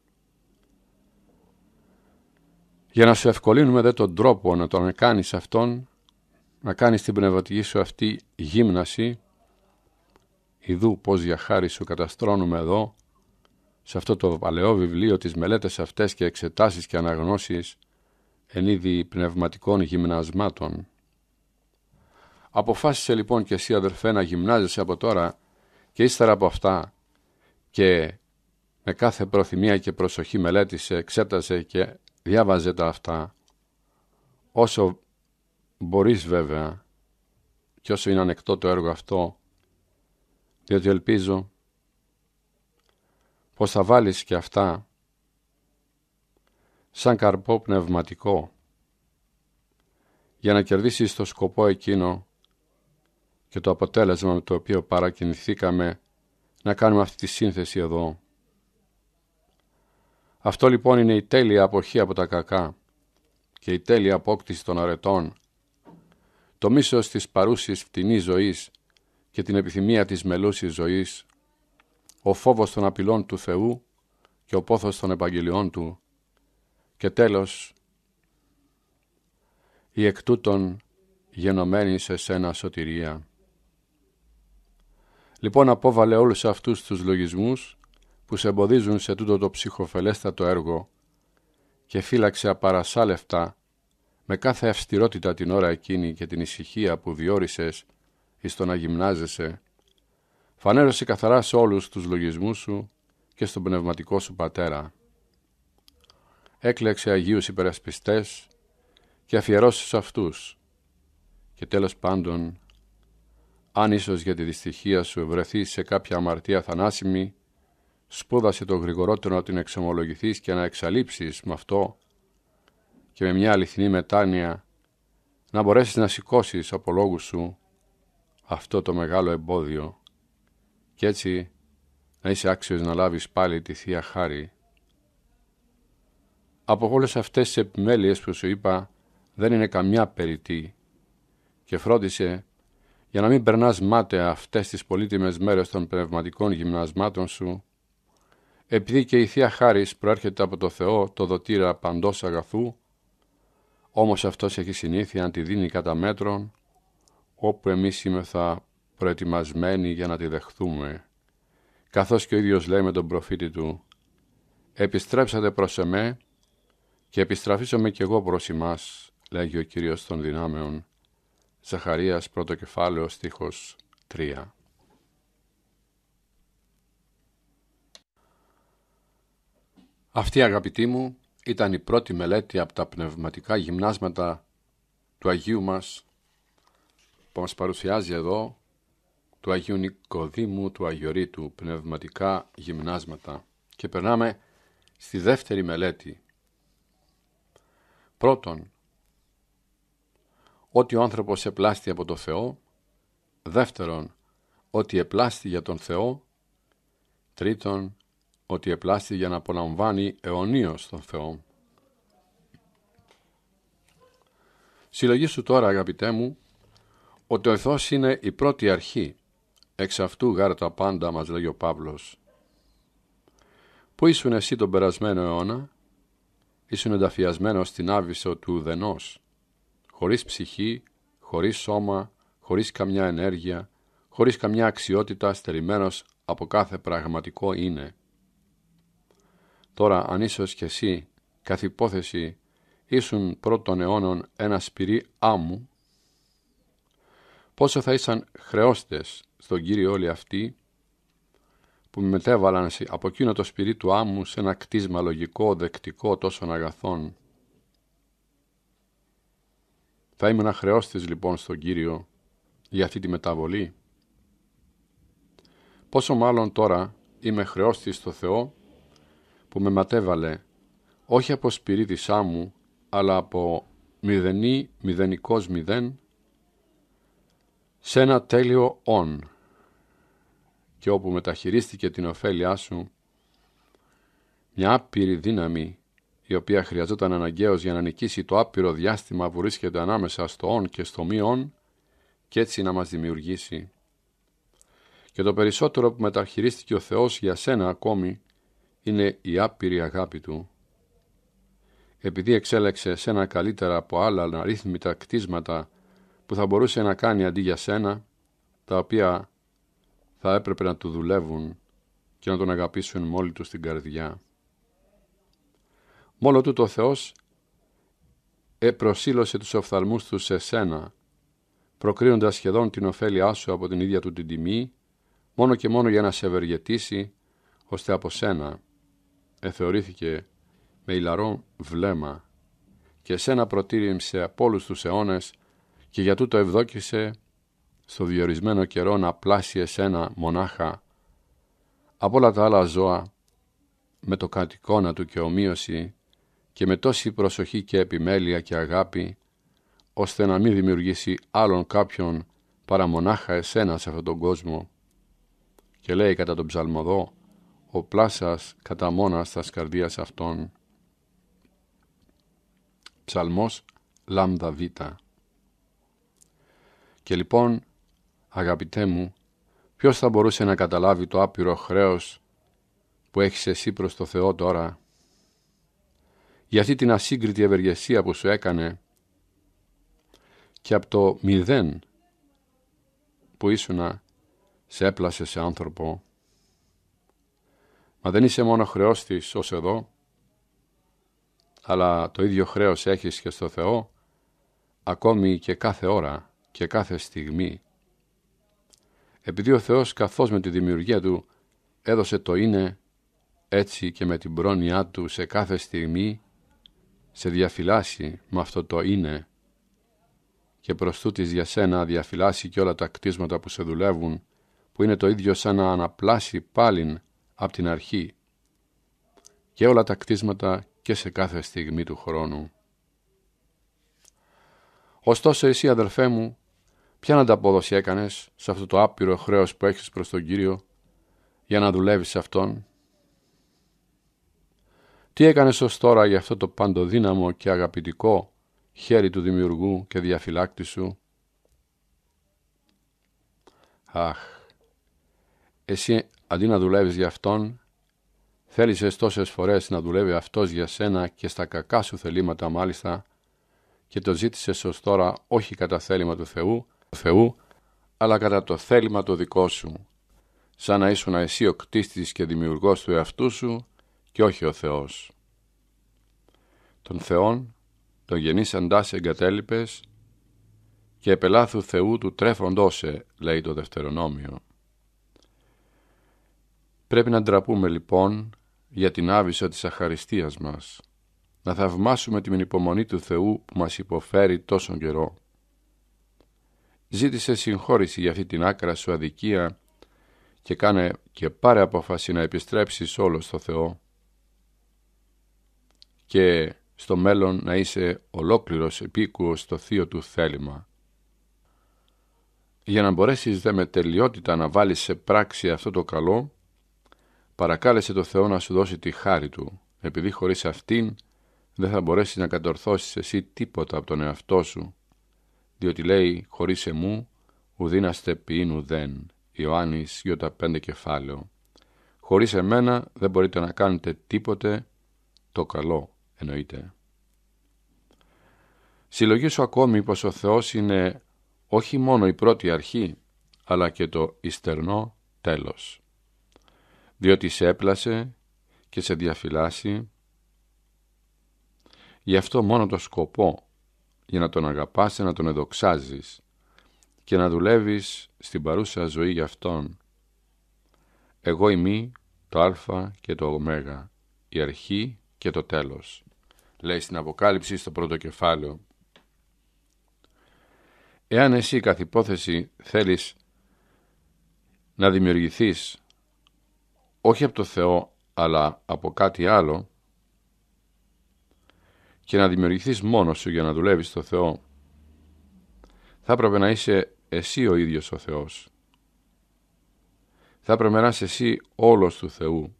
Για να σου ευκολύνουμε δε τον τρόπο να τον κάνεις αυτόν, να κάνεις την πνευματική σου αυτή γύμναση Ιδού πως για χάρη σου καταστρώνουμε εδώ σε αυτό το παλαιό βιβλίο τις μελέτες αυτές και εξετάσεις και αναγνώσεις εν είδη πνευματικών γυμνασμάτων. Αποφάσισε λοιπόν και εσύ αδερφέ να γυμνάζεσαι από τώρα και ύστερα από αυτά και με κάθε προθυμία και προσοχή μελέτησε, εξέτασε και διάβαζε τα αυτά όσο Μπορείς βέβαια, και όσο είναι ανεκτό το έργο αυτό, διότι ελπίζω πως θα βάλεις και αυτά σαν καρπό πνευματικό για να κερδίσεις το σκοπό εκείνο και το αποτέλεσμα με το οποίο παρακινηθήκαμε να κάνουμε αυτή τη σύνθεση εδώ. Αυτό λοιπόν είναι η τέλεια αποχή από τα κακά και η τέλεια απόκτηση των αρετών το μίσος της παρούσης φτηνής ζωής και την επιθυμία της μελούσης ζωής, ο φόβος των απειλών του Θεού και ο πόθος των επαγγελιών του και τέλος η εκ τούτων γενομένη σε σένα σωτηρία. Λοιπόν απόβαλε όλους αυτούς τους λογισμούς που σε εμποδίζουν σε τούτο το ψυχοφελέστατο έργο και φύλαξε απαρασάλευτα με κάθε αυστηρότητα την ώρα εκείνη και την ησυχία που διόρισες εις το να γυμνάζεσαι, φανέρωσε καθαρά σε όλους τους λογισμούς σου και στον πνευματικό σου πατέρα. Έκλεξε Αγίους υπερασπιστές και αφιερώσε σε αυτούς. Και τέλος πάντων, αν ίσως για τη δυστυχία σου βρεθείς σε κάποια αμαρτία θανάσιμη, σπούδασε το γρηγορότερο να την εξομολογηθείς και να εξαλείψεις με αυτό και με μια αληθινή μετάνοια να μπορέσεις να σηκώσεις από λόγους σου αυτό το μεγάλο εμπόδιο και έτσι να είσαι άξιος να λάβεις πάλι τη Θεία Χάρη. Από όλες αυτές τις επιμέλειες που σου είπα δεν είναι καμιά περιττή και φρόντισε για να μην περνάς μάταια αυτές τις πολύτιμες μέρες των πνευματικών γυμνασμάτων σου επειδή και η Θεία Χάρης προέρχεται από το Θεό το δοτήρα παντός αγαθού όμως αυτός έχει συνήθεια να τη δίνει κατά μέτρον όπου εμείς είμεθα προετοιμασμένοι για να τη δεχθούμε. Καθώς και ο ίδιος λέει με τον προφήτη του «Επιστρέψατε προς εμέ και επιστραφήσαμε κι εγώ προς εμάς», λέγει ο Κύριος των δυνάμεων. Ζαχαρίας, κεφάλαιο στίχος 3. Αυτή αγαπητοί μου ήταν η πρώτη μελέτη από τα πνευματικά γυμνάσματα του Αγίου μας που μας παρουσιάζει εδώ του Αγίου Νικοδήμου του Αγιορείτου πνευματικά γυμνάσματα και περνάμε στη δεύτερη μελέτη. Πρώτον, ότι ο άνθρωπος επλάστη από το Θεό. Δεύτερον, ότι επλάστη για τον Θεό. Τρίτον, ότι επλάστη για να απολαμβάνει αιωνίως τον Θεό. Συλλογή σου τώρα αγαπητέ μου ότι ο Θεός είναι η πρώτη αρχή εξ αυτού γάρ τα πάντα μας λέγει ο Παύλος. Πού ήσουν εσύ τον περασμένο αιώνα ήσουν ενταφιασμένος στην άβυσο του ουδενός χωρίς ψυχή, χωρίς σώμα, χωρίς καμιά ενέργεια, χωρίς καμιά αξιότητα στερημένος από κάθε πραγματικό είναι. Τώρα αν ίσως κι εσύ καθ' υπόθεση ήσουν πρώτων αιώνων ένα σπυρί άμμου, πόσο θα ήσαν χρεώστες στον Κύριο όλοι αυτοί που μετέβαλαν από εκείνο το σπυρί του άμμου σε ένα κτίσμα λογικό, δεκτικό τόσων αγαθών. Θα ήμουν χρεώστης λοιπόν στον Κύριο για αυτή τη μεταβολή. Πόσο μάλλον τώρα είμαι χρεώστης στο Θεό που με ματέβαλε, όχι από σπυρίδησά μου, αλλά από μηδενή μηδενικός μηδέν, σε ένα τέλειο «ον» και όπου μεταχειρίστηκε την ωφέλειά σου μια άπειρη δύναμη η οποία χρειαζόταν αναγκαίως για να νικήσει το άπειρο διάστημα που βρίσκεται ανάμεσα στο «ον» και στο «μη «ον» και έτσι να μας δημιουργήσει. Και το περισσότερο που μεταχειρίστηκε ο Θεός για σένα ακόμη είναι η άπειρη αγάπη του, επειδή εξέλεξε σένα καλύτερα από άλλα αναρρύθμιτα κτίσματα που θα μπορούσε να κάνει αντί για σένα, τα οποία θα έπρεπε να του δουλεύουν και να τον αγαπήσουν μόλι του στην καρδιά. Μόλο Του το Θεός επροσήλωσε τους οφθαλμούς του σε σένα, προκρίνοντας σχεδόν την ωφέλειά σου από την ίδια του την τιμή, μόνο και μόνο για να σε ευεργετήσει, ώστε από σένα εθεωρήθηκε με ηλαρό βλέμμα και σένα προτήρημσε από όλου τους αιώνες και για τούτο ευδόκησε στο διορισμένο καιρό να πλάσει εσένα μονάχα από όλα τα άλλα ζώα με το κατοικόνα του και ομοίωση και με τόση προσοχή και επιμέλεια και αγάπη ώστε να μην δημιουργήσει άλλον κάποιον παρά μονάχα εσένα σε αυτόν τον κόσμο. Και λέει κατά τον ψαλμοδό ο πλάσας κατά μόνας τας καρδίας αυτών. Ψαλμός Λάμδα Β. Και λοιπόν, αγαπητέ μου, ποιος θα μπορούσε να καταλάβει το άπειρο χρέος που έχεις εσύ προς το Θεό τώρα, για αυτή την ασύγκριτη ευεργεσία που σου έκανε και από το μηδέν που ήσουνα σε έπλασε σε άνθρωπο Μα δεν είσαι μόνο χρεός της ως εδώ, αλλά το ίδιο χρέος έχεις και στο Θεό, ακόμη και κάθε ώρα και κάθε στιγμή. Επειδή ο Θεός καθώς με τη δημιουργία Του έδωσε το είναι, έτσι και με την πρόνοιά Του σε κάθε στιγμή, σε διαφυλάσσει με αυτό το είναι και προς τούτης για σένα διαφυλάσσει και όλα τα κτίσματα που σε δουλεύουν, που είναι το ίδιο σαν να αναπλάσει πάλιν απ' την αρχή και όλα τα κτίσματα και σε κάθε στιγμή του χρόνου. Ωστόσο εσύ αδελφέ μου, ποια ανταπόδοση έκανες σε αυτό το άπειρο χρέος που έχεις προς τον Κύριο για να δουλεύεις σε Αυτόν. Τι έκανες ως τώρα για αυτό το παντοδύναμο και αγαπητικό χέρι του Δημιουργού και διαφυλάκτη σου. Αχ, εσύ αντί να δουλεύεις για Αυτόν, θέλησες τόσες φορές να δουλεύει Αυτός για σένα και στα κακά σου θελήματα μάλιστα και το ζήτησες ως τώρα όχι κατά θέλημα του Θεού, Θεού αλλά κατά το θέλημα το δικό σου, σαν να ήσουν εσύ ο κτίστης και δημιουργός του εαυτού σου και όχι ο Θεός. Τον Θεόν, τον γεννήσαντάς εγκατέλειπες και επελάθου Θεού του τρέφοντός σε, λέει το δευτερονόμιο. Πρέπει να ντραπούμε λοιπόν για την άβυσο της αχαριστίας μας, να θαυμάσουμε την υπομονή του Θεού που μας υποφέρει τόσον καιρό. Ζήτησε συγχώρηση για αυτή την άκρα σου αδικία και κάνε και πάρε απόφαση να επιστρέψεις όλο στο Θεό και στο μέλλον να είσαι ολόκληρος επίκουος στο θείο του θέλημα. Για να μπορέσεις δε με τελειότητα να βάλεις σε πράξη αυτό το καλό, Παρακάλεσε το Θεό να σου δώσει τη χάρη Του, επειδή χωρίς αυτήν δεν θα μπορέσεις να κατορθώσεις εσύ τίποτα από τον εαυτό σου, διότι λέει «χωρίς εμού ουδύναστε ποιήν ουδέν» Ιωάννης Ιωτα 5 κεφάλαιο. Χωρίς εμένα δεν μπορείτε να κάνετε τίποτε το καλό εννοείται. Συλλογήσου ακόμη πως ο Θεός είναι όχι μόνο η πρώτη αρχή, αλλά και το ιστερνό τέλος διότι σε έπλασε και σε διαφυλάσσει. Γι' αυτό μόνο το σκοπό για να τον αγαπάς, να τον εδοξάζεις και να δουλεύεις στην παρούσα ζωή γι' Αυτόν. Εγώ ημί το Α και το Ω, η αρχή και το τέλος. Λέει στην Αποκάλυψη στο πρώτο κεφάλαιο. Εάν εσύ καθ' υπόθεση θέλεις να δημιουργηθείς όχι από το Θεό αλλά από κάτι άλλο και να δημιουργηθείς μόνος σου για να δουλεύεις στο Θεό θα έπρεπε να είσαι εσύ ο ίδιος ο Θεός. Θα έπρεπε να είσαι εσύ όλος του Θεού.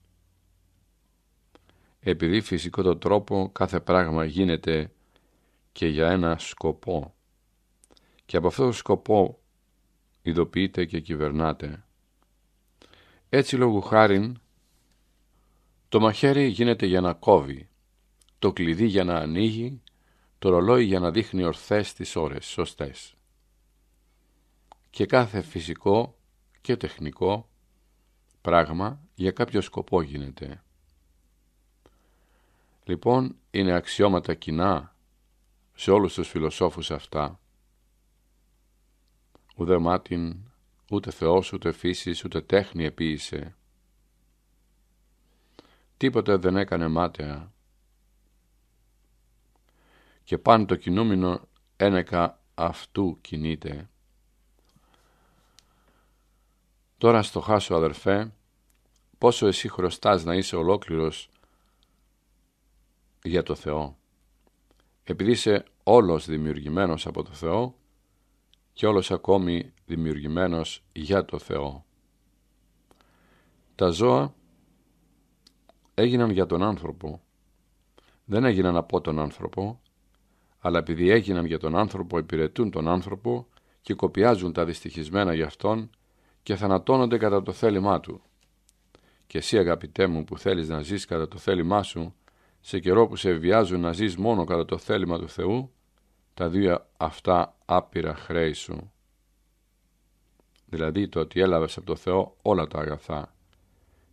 Επειδή φυσικό το τρόπο κάθε πράγμα γίνεται και για ένα σκοπό. Και από αυτό το σκοπό ειδοποιείται και κυβερνάται. Έτσι λόγου χάριν, το μαχαίρι γίνεται για να κόβει, το κλειδί για να ανοίγει, το ρολόι για να δείχνει ορθές τις ώρες, σωστές. Και κάθε φυσικό και τεχνικό πράγμα για κάποιο σκοπό γίνεται. Λοιπόν, είναι αξιώματα κοινά σε όλους τους φιλοσόφους αυτά. Ουδεμάτιν Ούτε Θεός, ούτε φύσης, ούτε τέχνη επίησε. Τίποτε δεν έκανε μάταια. Και πάνω το κινούμενο ένεκα αυτού κινείται. Τώρα στο χάσω αδερφέ, πόσο εσύ χρωστάς να είσαι ολόκληρος για το Θεό. Επειδή είσαι όλος δημιουργημένος από το Θεό και όλος ακόμη δημιουργημένος για το Θεό. Τα ζώα έγιναν για τον άνθρωπο. Δεν έγιναν από τον άνθρωπο, αλλά επειδή έγιναν για τον άνθρωπο, υπηρετούν τον άνθρωπο και κοπιάζουν τα δυστυχισμένα για αυτόν και θανατώνονται κατά το θέλημά του. Και εσύ αγαπητέ μου που θέλεις να ζεις κατά το θέλημά σου, σε καιρό που σε βιάζουν να ζεις μόνο κατά το θέλημα του Θεού, τα δύο αυτά άπειρα χρέη σου δηλαδή το ότι έλαβες από το Θεό όλα τα αγαθά.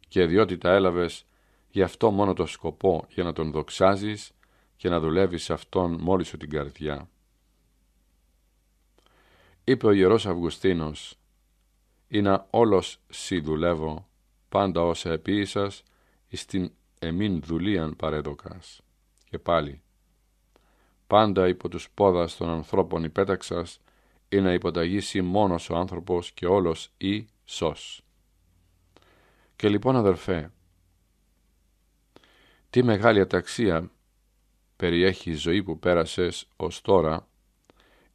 Και διότι τα έλαβες γι' αυτό μόνο το σκοπό για να τον δοξάζεις και να δουλεύεις σε αυτόν μόλις σου την καρδιά. Είπε ο Ιερός Αυγουστίνος «Είναι όλος σι δουλεύω, πάντα όσα επίησας, εις την εμήν δουλείαν παρέδοκας». Και πάλι «Πάντα υπό τους πόδας των ανθρώπων υπέταξας, ή να υποταγήσει μόνος ο άνθρωπος και όλος ή σως. Και λοιπόν αδερφέ, τι μεγάλη αταξία περιέχει η ζωή που πέρασες ως τώρα,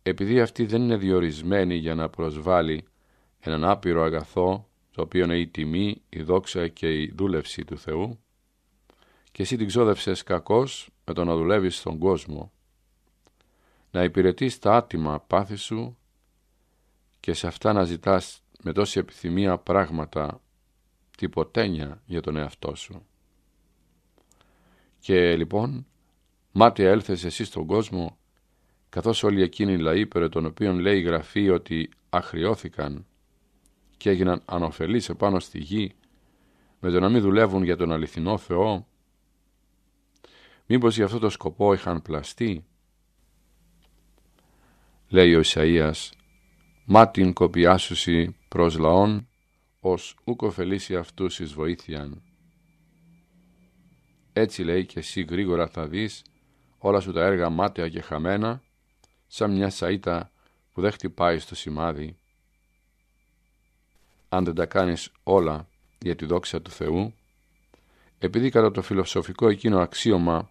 επειδή αυτή δεν είναι διορισμένη για να προσβάλλει έναν άπειρο αγαθό, το οποίο είναι η τιμή, η δόξα και η δούλευση του Θεού, και εσύ την ξόδευσες κακώς με το να δουλεύεις στον κόσμο, να υπηρετείς τα άτιμα πάθη σου και σε αυτά να ζητάς με τόση επιθυμία πράγματα τυποτένια για τον εαυτό σου. Και λοιπόν, μάτια έλθες εσύ στον κόσμο, καθώς όλοι εκείνοι οι λαοί περί των οποίων λέει η Γραφή ότι αχριώθηκαν και έγιναν ανοφελείς επάνω στη γη, με το να μην δουλεύουν για τον αληθινό Θεό, μήπως για αυτό το σκοπό είχαν πλαστεί. Λέει ο Ισαΐας μα την κοπιάσουσι προς λαόν, ως ούκ φελήσει αυτούς εις βοήθειαν. Έτσι λέει και εσύ γρήγορα θα δεις όλα σου τα έργα μάταια και χαμένα, σαν μια σαΐτα που δεν χτυπάει στο σημάδι. Αν δεν τα κάνεις όλα για τη δόξα του Θεού, επειδή κατά το φιλοσοφικό εκείνο αξίωμα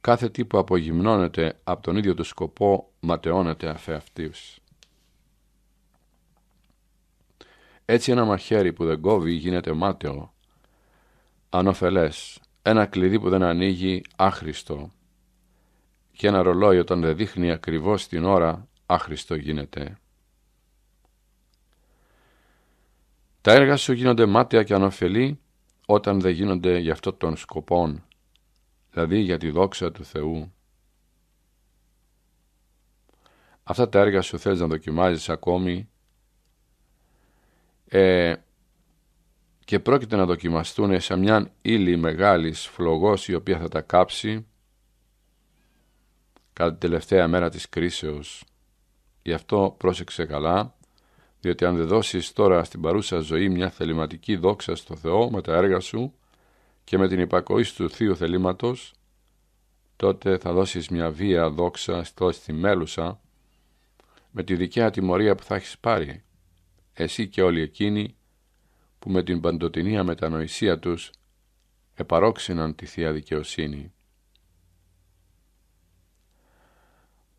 κάθε τύπο που απογυμνώνεται από τον ίδιο το σκοπό ματαιώνεται αφεαυτή. Έτσι ένα μαχαίρι που δεν κόβει γίνεται μάταιο, ανοφελές, ένα κλειδί που δεν ανοίγει άχρηστο και ένα ρολόι όταν δεν δείχνει ακριβώς την ώρα άχρηστο γίνεται. Τα έργα σου γίνονται μάταια και ανοφελή όταν δεν γίνονται γι' αυτό των σκοπών, δηλαδή για τη δόξα του Θεού. Αυτά τα έργα σου θέλεις να δοκιμάζεις ακόμη ε, και πρόκειται να δοκιμαστούν σε μια ύλη μεγάλης φλογός η οποία θα τα κάψει κατά την τελευταία μέρα της κρίσεως. Γι' αυτό πρόσεξε καλά, διότι αν δεν δώσεις τώρα στην παρούσα ζωή μια θεληματική δόξα στο Θεό με τα έργα σου και με την υπακοή του Θείου θελήματος, τότε θα δώσεις μια βία δόξα στο στη μέλουσα με τη δικαία τιμωρία που θα έχεις πάρει εσύ και όλοι εκείνοι που με την παντοτινία μετανοησία τους επαρόξυναν τη Θεία Δικαιοσύνη.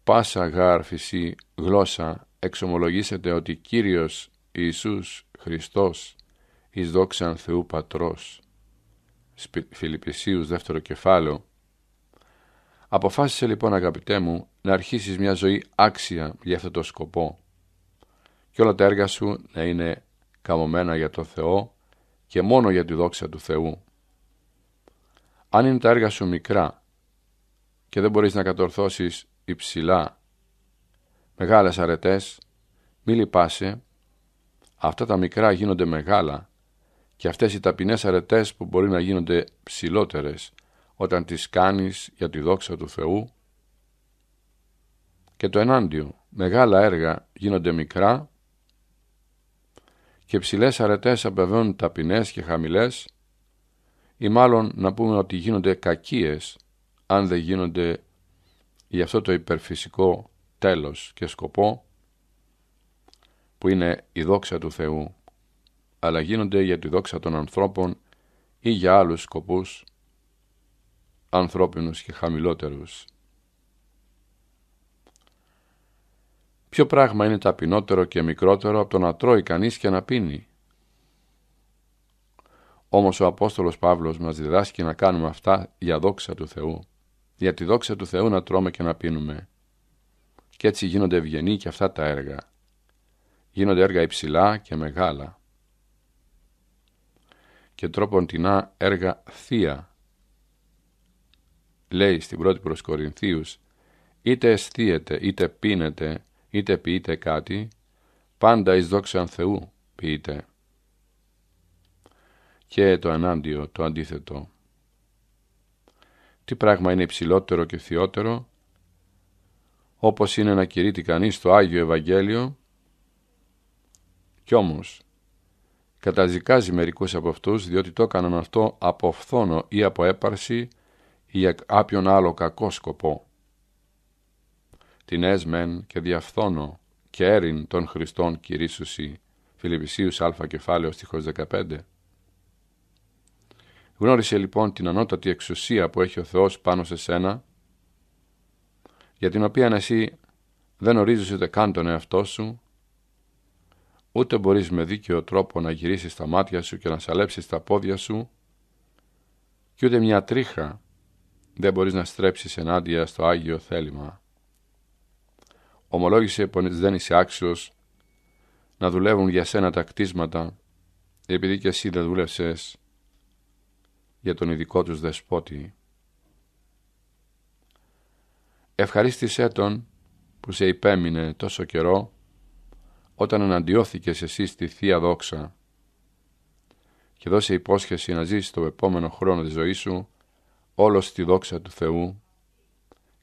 Πάσα γάρφηση γλώσσα εξομολογήσετε ότι Κύριος Ιησούς Χριστός εις δόξαν Θεού Πατρός. Φιλιππισίους δεύτερο κεφάλαιο. Αποφάσισε λοιπόν αγαπητέ μου να αρχίσεις μια ζωή άξια για αυτό το σκοπό και όλα τα έργα σου να είναι καμωμένα για το Θεό και μόνο για τη δόξα του Θεού. Αν είναι τα έργα σου μικρά και δεν μπορείς να κατορθώσεις υψηλά μεγάλες αρετές, μη λυπάσαι, αυτά τα μικρά γίνονται μεγάλα και αυτές οι ταπεινές αρετές που μπορεί να γίνονται ψηλότερες όταν τις κάνεις για τη δόξα του Θεού. Και το ενάντιο, μεγάλα έργα γίνονται μικρά και ψηλές αρετές απεβαίνουν ταπεινές και χαμηλές ή μάλλον να πούμε ότι γίνονται κακίες αν δεν γίνονται για αυτό το υπερφυσικό τέλος και σκοπό που είναι η δόξα του Θεού αλλά γίνονται για τη δόξα των ανθρώπων ή για άλλους σκοπούς ανθρώπινους και χαμηλότερους. Ποιο πράγμα είναι ταπεινότερο και μικρότερο από το να τρώει κανείς και να πίνει. Όμως ο Απόστολος Παύλος μας διδάσκει να κάνουμε αυτά για δόξα του Θεού. Για τη δόξα του Θεού να τρώμε και να πίνουμε. Και έτσι γίνονται ευγενή και αυτά τα έργα. Γίνονται έργα υψηλά και μεγάλα. Και τρόπον έργα θεία. Λέει στην πρώτη προς Κορινθίους, είτε αισθίεται είτε πίνετε είτε πείτε κάτι, πάντα εις δόξαν Θεού ποιείτε. Και το ανάντιο, το αντίθετο. Τι πράγμα είναι υψηλότερο και θειότερο, όπως είναι να κηρύττει κανείς το Άγιο Ευαγγέλιο, κι όμως καταζικάζει μερικούς από αυτούς διότι το έκαναν αυτό από φθόνο ή από έπαρση ή για κάποιον άλλο κακό σκοπό την έσμεν και διαφθόνο και έριν των Χριστών κηρύσουσι Φιλιππισίους α κεφάλαιος στιχος 15. Γνώρισε λοιπόν την ανώτατη εξουσία που έχει ο Θεός πάνω σε σένα για την οποία εσύ δεν ορίζεις ούτε καν τον εαυτό σου ούτε μπορείς με δίκαιο τρόπο να γυρίσεις τα μάτια σου και να σαλέψεις τα πόδια σου και ούτε μια τρίχα δεν μπορείς να στρέψεις ενάντια στο Άγιο θέλημα ομολόγησε πως δεν είσαι άξιος να δουλεύουν για σένα τα κτίσματα, επειδή και εσύ δεν δούλευσες για τον ειδικό τους δεσπότη. Ευχαρίστησέ τον που σε υπέμεινε τόσο καιρό, όταν αναντιώθηκες εσύ στη Θεία Δόξα και δώσε υπόσχεση να ζήσεις το επόμενο χρόνο της ζωής σου όλο στη δόξα του Θεού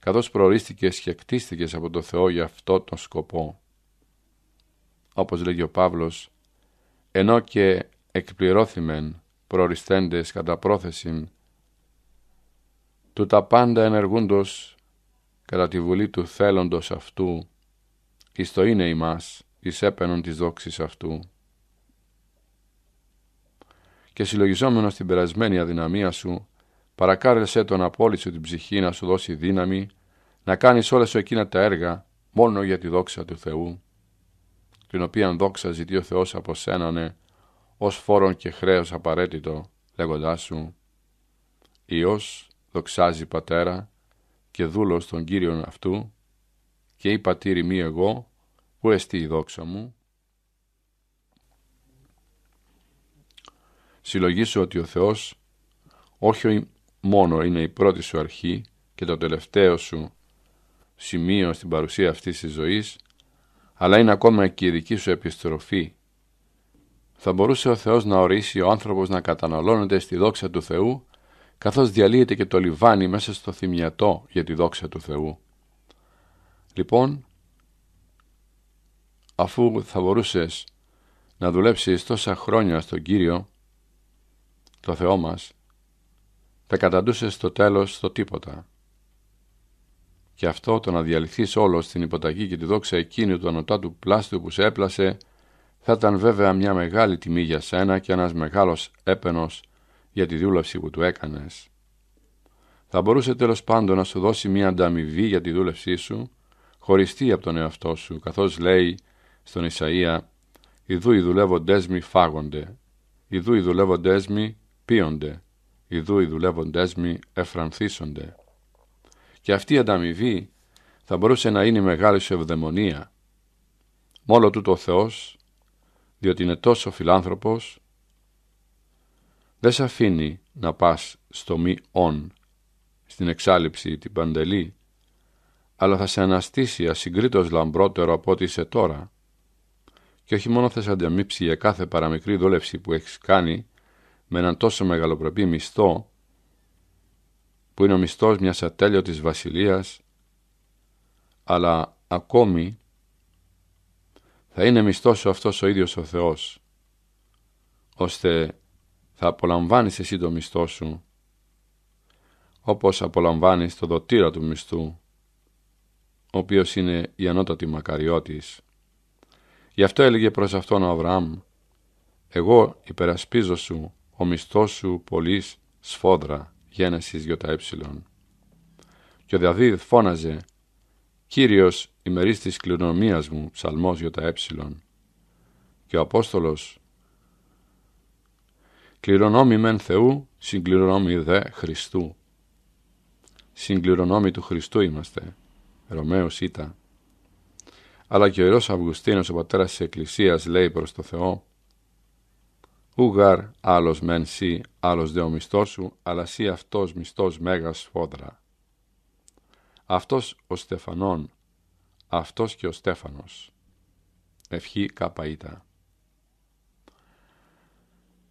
καθώς προορίστηκες και κτίστηκε από το Θεό για αυτό τον σκοπό. Όπως λέγει ο Παύλος, ενώ και εκπληρώθημεν προοριστέντες κατά πρόθεσιν, του τα πάντα ενεργούντος κατά τη βουλή του θέλοντος αυτού, εις το είναι ημάς, εις έπαινον της δόξης αυτού. Και συλλογιζόμενος την περασμένη αδυναμία σου, Παρακάλεσε τον απόλυτο την ψυχή να σου δώσει δύναμη, να κάνεις όλα σου εκείνα τα έργα μόνο για τη δόξα του Θεού, την οποία δόξα ζητεί ο Θεός από σένανε ναι, ως φόρον και χρέος απαραίτητο, λέγοντάς σου «Υιός δοξάζει πατέρα και δούλος των Κύριων αυτού και η πατήρη μη εγώ που εστί η δόξα μου». Συλλογήσου ότι ο Θεός όχι μόνο είναι η πρώτη σου αρχή και το τελευταίο σου σημείο στην παρουσία αυτής της ζωής, αλλά είναι ακόμα και η δική σου επιστροφή. Θα μπορούσε ο Θεός να ορίσει ο άνθρωπος να καταναλώνεται στη δόξα του Θεού, καθώς διαλύεται και το λιβάνι μέσα στο θυμιατό για τη δόξα του Θεού. Λοιπόν, αφού θα μπορούσες να δουλέψεις τόσα χρόνια στον Κύριο, το Θεό μας, θα καταντούσε στο τέλος το τίποτα. Και αυτό το να διαλυθείς όλος στην υποταγή και τη δόξα εκείνη του ανωτάτου πλάστου που σε έπλασε, θα ήταν βέβαια μια μεγάλη τιμή για σένα και ένας μεγάλος έπαινος για τη δούλευση που του έκανες. Θα μπορούσε τέλος πάντων να σου δώσει μια ανταμοιβή για τη δούλευσή σου, χωριστή από τον εαυτό σου, καθώς λέει στον Ισαΐα «Ιδού οι δουλεύοντές μη φάγονται, ιδού οι δουλεύοντές μη πίονται» ιδού οι δουλεύοντές μη εφρανθίσονται. Και αυτή η ανταμοιβή θα μπορούσε να είναι μεγάλη σου ευδαιμονία. Μόλο τούτο ο Θεός, διότι είναι τόσο φιλάνθρωπος, δεν σε αφήνει να πας στο μη όν, στην εξάλληψη την παντελή, αλλά θα σε αναστήσει ασυγκρίτως λαμπρότερο από ό,τι είσαι τώρα. Και όχι μόνο θα σε για κάθε παραμικρή δούλευση που έχεις κάνει, με έναν τόσο μεγαλοπρεπή μισθό που είναι ο μισθός μιας ατέλειωτης βασιλείας αλλά ακόμη θα είναι μισθός ο αυτός ο ίδιος ο Θεός ώστε θα απολαμβάνεις εσύ το μισθό σου όπως απολαμβάνεις το δοτήρα του μισθού ο οποίος είναι η ανώτατη μακαριώτης. Γι' αυτό έλεγε προς αυτόν ο Αβραάμ «Εγώ υπερασπίζω σου ο μισθός σου πολλής σφόδρα, γένεσης γιώτα ε. Και ο Δαβίδ φώναζε, Κύριος ημερή της κληρονομίας μου, ψαλμός γιώτα ε. Και ο Απόστολος, Κληρονόμη μεν Θεού, συγκληρονόμη δε Χριστού. Συγκληρονόμη του Χριστού είμαστε, Ρωμαίος Ήτα. Αλλά και ο Ιερός Αυγουστίνος, ο πατέρας της Εκκλησίας, λέει προς το Θεό, Ούγαρ άλλος μεν σύ, άλλος δε ο μισθός σου, αλλά σύ αυτός μισθός μέγας φόδρα. Αυτός ο Στεφανών, αυτός και ο Στέφανος. Ευχή καπαΐτα.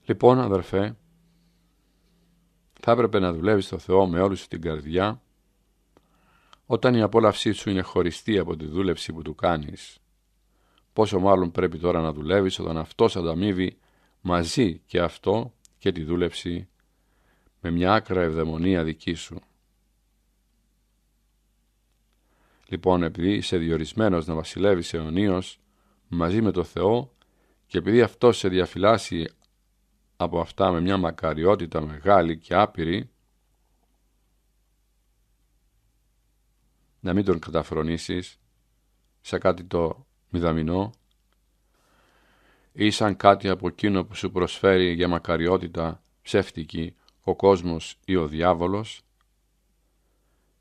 Λοιπόν, αδερφέ, θα έπρεπε να δουλεύεις στο Θεό με όλη σου την καρδιά, όταν η απόλαυσή σου είναι χωριστή από τη δούλευση που του κάνεις. Πόσο μάλλον πρέπει τώρα να δουλεύεις όταν αυτός ανταμείβει μαζί και αυτό και τη δούλευση με μια άκρα ευδαιμονία δική σου. Λοιπόν, επειδή είσαι διορισμένος να βασιλεύεις αιωνίως μαζί με το Θεό και επειδή αυτό σε διαφυλάσσει από αυτά με μια μακαριότητα μεγάλη και άπειρη, να μην τον καταφρονήσεις σε κάτι το μηδαμινό, ή σαν κάτι από εκείνο που σου προσφέρει για μακαριότητα ψεύτικη ο κόσμος ή ο διάβολος,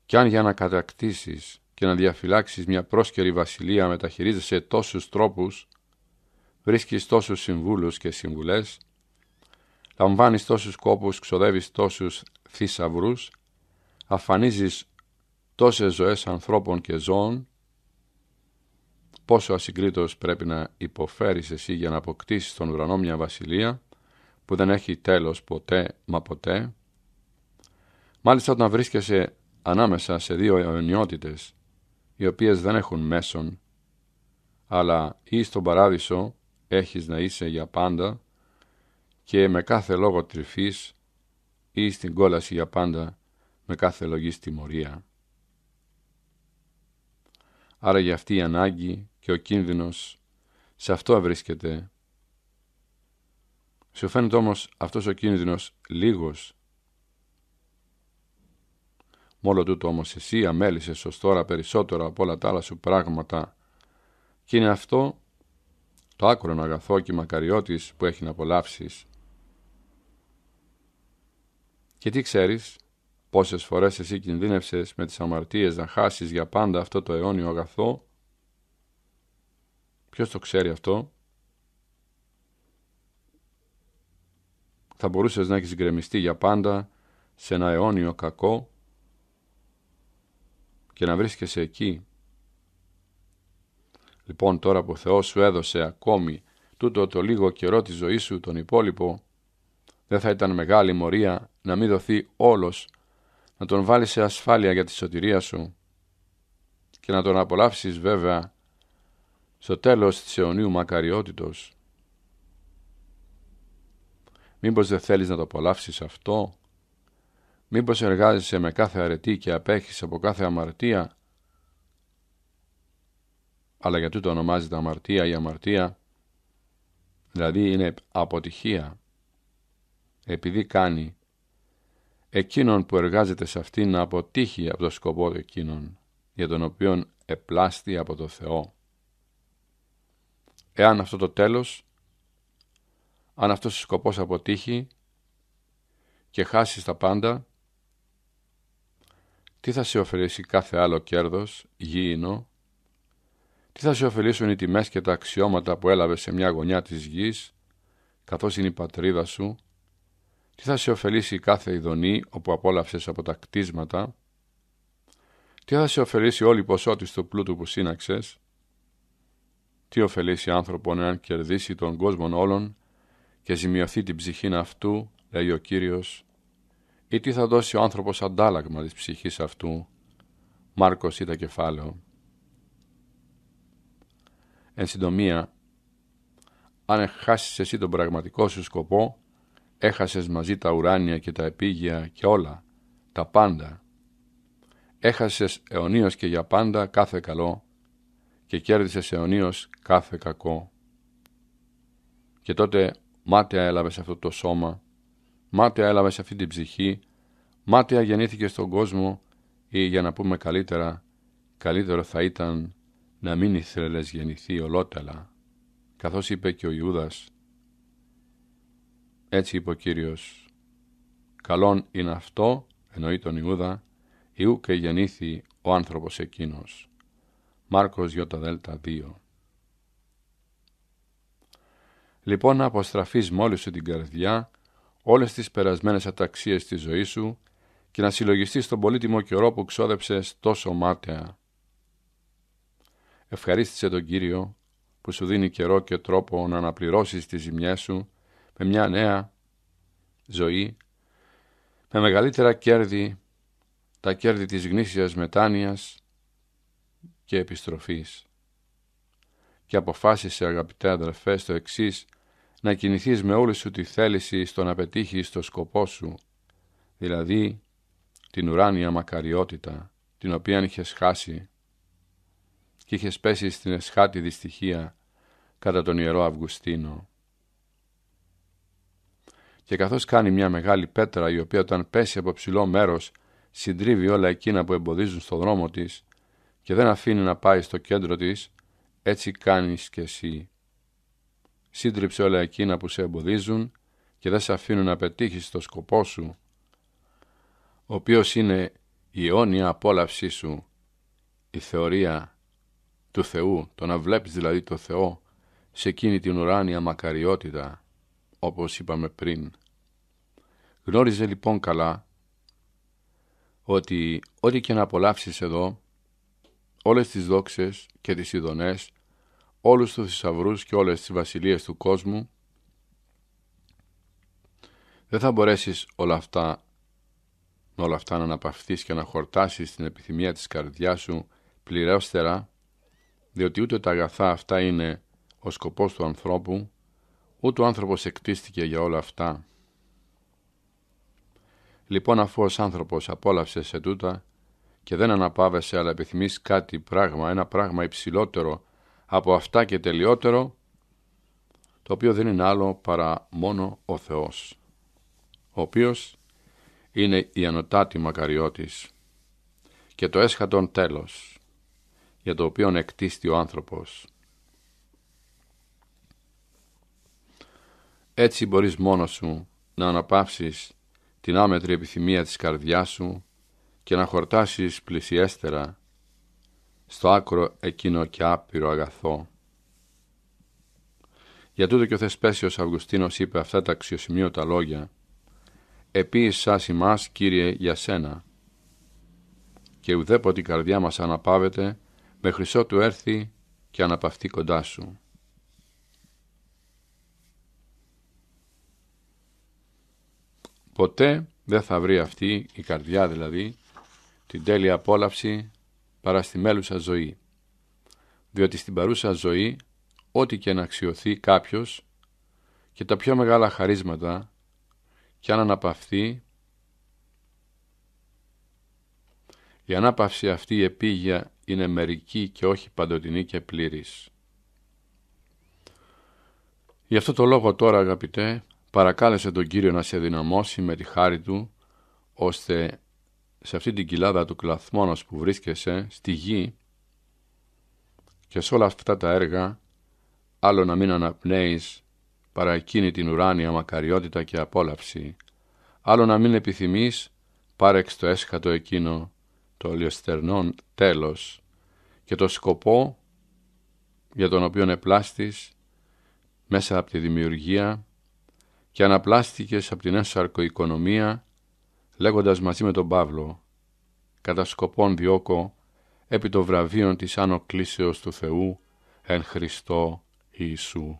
κι αν για να κατακτήσεις και να διαφυλάξεις μια πρόσκαιρη βασιλεία μεταχειρίζεσαι τόσους τρόπους, βρίσκεις τόσους συμβούλους και συμβουλές, λαμβάνεις τόσους κόπους, ξοδεύεις τόσους θησαυρούς, αφανίζεις τόσες ζωές ανθρώπων και ζώων, πόσο ασυγκρίτως πρέπει να υποφέρεις εσύ για να αποκτήσεις τον ουρανό μια βασιλεία που δεν έχει τέλος ποτέ μα ποτέ. Μάλιστα όταν βρίσκεσαι ανάμεσα σε δύο αιωνιότητες οι οποίες δεν έχουν μέσον αλλά ή στον παράδεισο έχεις να είσαι για πάντα και με κάθε λόγο τρυφής ή στην κόλαση για πάντα με κάθε λογής στη μορία. Άρα για αυτή η στην κολαση για παντα με καθε λογη τιμωρια αρα για αυτη η αναγκη και ο κίνδυνος σε αυτό βρίσκεται. Σου φαίνεται όμως αυτός ο κίνδυνος λίγος. Μόλο τούτο όμως εσύ αμέλησες ως τώρα περισσότερο από όλα τα άλλα σου πράγματα και είναι αυτό το άκρον αγαθό και μακαριώτης που έχει να απολαύσεις. Και τι ξέρεις, πόσες φορές εσύ κινδύνευσες με τις αμαρτίες να χάσεις για πάντα αυτό το αιώνιο αγαθό Ποιος το ξέρει αυτό. Θα μπορούσες να έχεις γκρεμιστεί για πάντα σε ένα αιώνιο κακό και να βρίσκεσαι εκεί. Λοιπόν τώρα που ο Θεός σου έδωσε ακόμη τούτο το λίγο καιρό της ζωής σου τον υπόλοιπο, δεν θα ήταν μεγάλη μορία να μην δοθεί όλος, να τον βάλεις σε ασφάλεια για τη σωτηρία σου και να τον απολαύσεις βέβαια στο τέλος της αιωνίου μακαριότητος. Μήπως δεν θέλεις να το απολαύσεις αυτό. Μήπως εργάζεσαι με κάθε αρετή και απέχεις από κάθε αμαρτία. Αλλά για τούτο ονομάζεται αμαρτία ή αμαρτία. Δηλαδή είναι αποτυχία. Επειδή κάνει εκείνον που εργάζεται σε αυτήν να αποτύχει από το σκοπό εκείνον για τον οποίον επλάστη από το Θεό. Εάν αυτό το τέλος, αν αυτός ο σκοπός αποτύχει και χάσεις τα πάντα, τι θα σε ωφελήσει κάθε άλλο κέρδος, γήινο, τι θα σε ωφελήσουν οι τιμές και τα αξιώματα που έλαβες σε μια γωνιά της γης, καθώς είναι η πατρίδα σου, τι θα σε ωφελήσει κάθε ειδονή όπου απόλαυσες από τα κτίσματα, τι θα σε ωφελήσει όλη η ποσότητα του πλούτου που σύναξες, τι ωφελήσει άνθρωπον εάν κερδίσει τον κόσμο όλων και ζημιωθεί την ψυχήν αυτού, λέει ο Κύριος, ή τι θα δώσει ο άνθρωπος αντάλλαγμα της ψυχής αυτού, Μάρκος ή τα κεφάλαιο. Εν συντομία, αν χάσεις εσύ τον πραγματικό σου σκοπό, έχασες μαζί τα ουράνια και τα επίγεια και όλα, τα πάντα. Έχασες αιωνίως και για πάντα κάθε καλό και κέρδισε αιωνίως κάθε κακό. Και τότε μάταια έλαβες αυτό το σώμα, μάταια έλαβες αυτή την ψυχή, μάταια γεννήθηκε στον κόσμο ή για να πούμε καλύτερα, καλύτερο θα ήταν να μην ήθελες γεννηθεί ολότελα, καθώς είπε και ο Ιούδας. Έτσι είπε ο Κύριος, «Καλόν είναι αυτό, εννοεί τον Ιούδα, Ιού και γεννήθη ο άνθρωπος εκείνος». Μάρκος Δέλτα 2 Λοιπόν να αποστραφείς μόλι σου την καρδιά όλες τις περασμένες αταξίες της ζωής σου και να συλλογιστείς τον πολύτιμο καιρό που ξόδεψες τόσο μάταια. Ευχαρίστησε τον Κύριο που σου δίνει καιρό και τρόπο να αναπληρώσεις τις ζημιές σου με μια νέα ζωή, με μεγαλύτερα κέρδη, τα κέρδη της γνήσιας μετάνοιας, και επιστροφής. Και αποφάσισε αγαπητέ αδερφέ το εξής να κινηθείς με όλη σου τη θέληση στο να πετύχεις το σκοπό σου, δηλαδή την ουράνια μακαριότητα την οποία είχες χάσει και είχες πέσει στην εσχάτη δυστυχία κατά τον Ιερό Αυγουστίνο. Και καθώς κάνει μια μεγάλη πέτρα η οποία όταν πέσει από ψηλό μέρος συντρίβει όλα εκείνα που εμποδίζουν στο δρόμο της, και δεν αφήνει να πάει στο κέντρο της, έτσι κάνεις και εσύ. Σύντριψε όλα εκείνα που σε εμποδίζουν και δεν σε αφήνουν να πετύχεις το σκοπό σου, ο οποίος είναι η αιώνια απόλαυσή σου, η θεωρία του Θεού, το να βλέπεις δηλαδή το Θεό σε εκείνη την ουράνια μακαριότητα, όπως είπαμε πριν. Γνώριζε λοιπόν καλά ότι ό,τι και να απολαύσεις εδώ όλες τις δόξες και τις ειδονές, όλους τους θησαυρούς και όλες τις βασιλείες του κόσμου, δεν θα μπορέσεις όλα αυτά, όλα αυτά να αναπαυθείς και να χορτάσεις την επιθυμία της καρδιάς σου πληρέωστερα, διότι ούτε τα αγαθά αυτά είναι ο σκοπός του ανθρώπου, ούτε ο άνθρωπος εκτίστηκε για όλα αυτά. Λοιπόν αφού ως άνθρωπος απόλαυσες σε τούτα, και δεν αναπάβεσαι αλλά επιθυμείς κάτι πράγμα, ένα πράγμα υψηλότερο από αυτά και τελειότερο, το οποίο δεν είναι άλλο παρά μόνο ο Θεός, ο οποίος είναι η ανωτάτη μακαριότης και το έσχατον τέλος, για το οποίο εκτίστη ο άνθρωπος. Έτσι μπορείς μόνος σου να αναπαύσεις την άμετρη επιθυμία της καρδιάς σου και να χορτάσεις πλησιέστερα στο άκρο εκείνο και άπειρο αγαθό. Για τούτο και ο Θεσπέσιος Αυγουστίνος είπε αυτά τα αξιοσημείωτα λόγια σας ημάς, Κύριε, για Σένα» και ουδέποτε η καρδιά μας αναπάβεται με χρυσό του έρθει και αναπαυτεί κοντά Σου. Ποτέ δεν θα βρει αυτή η καρδιά δηλαδή την τέλεια απόλαυση παρά στη μέλουσα ζωή. Διότι στην παρούσα ζωή, ό,τι και να αξιωθεί κάποιος και τα πιο μεγάλα χαρίσματα και αν αναπαυθεί, η ανάπαυση αυτή η επίγεια είναι μερική και όχι παντοτινή και πλήρης. Γι' αυτό το λόγο τώρα αγαπητέ, παρακάλεσε τον Κύριο να σε δυναμώσει με τη χάρη Του, ώστε σε αυτή την κοιλάδα του κλαθμόνος που βρίσκεσαι στη γη και σε όλα αυτά τα έργα άλλο να μην αναπνέεις παρά εκείνη την ουράνια μακαριότητα και απόλαυση άλλο να μην επιθυμείς πάρεξ το έσχατο εκείνο το λιοστερνόν τέλος και το σκοπό για τον οποίο επλάστης μέσα από τη δημιουργία και αναπλάστηκες από την έσσαρκο οικονομία λέγοντας μαζί με τον Παύλο «Κατά σκοπόν διώκω επί το βραβείον της άνω του Θεού εν Χριστώ Ιησού».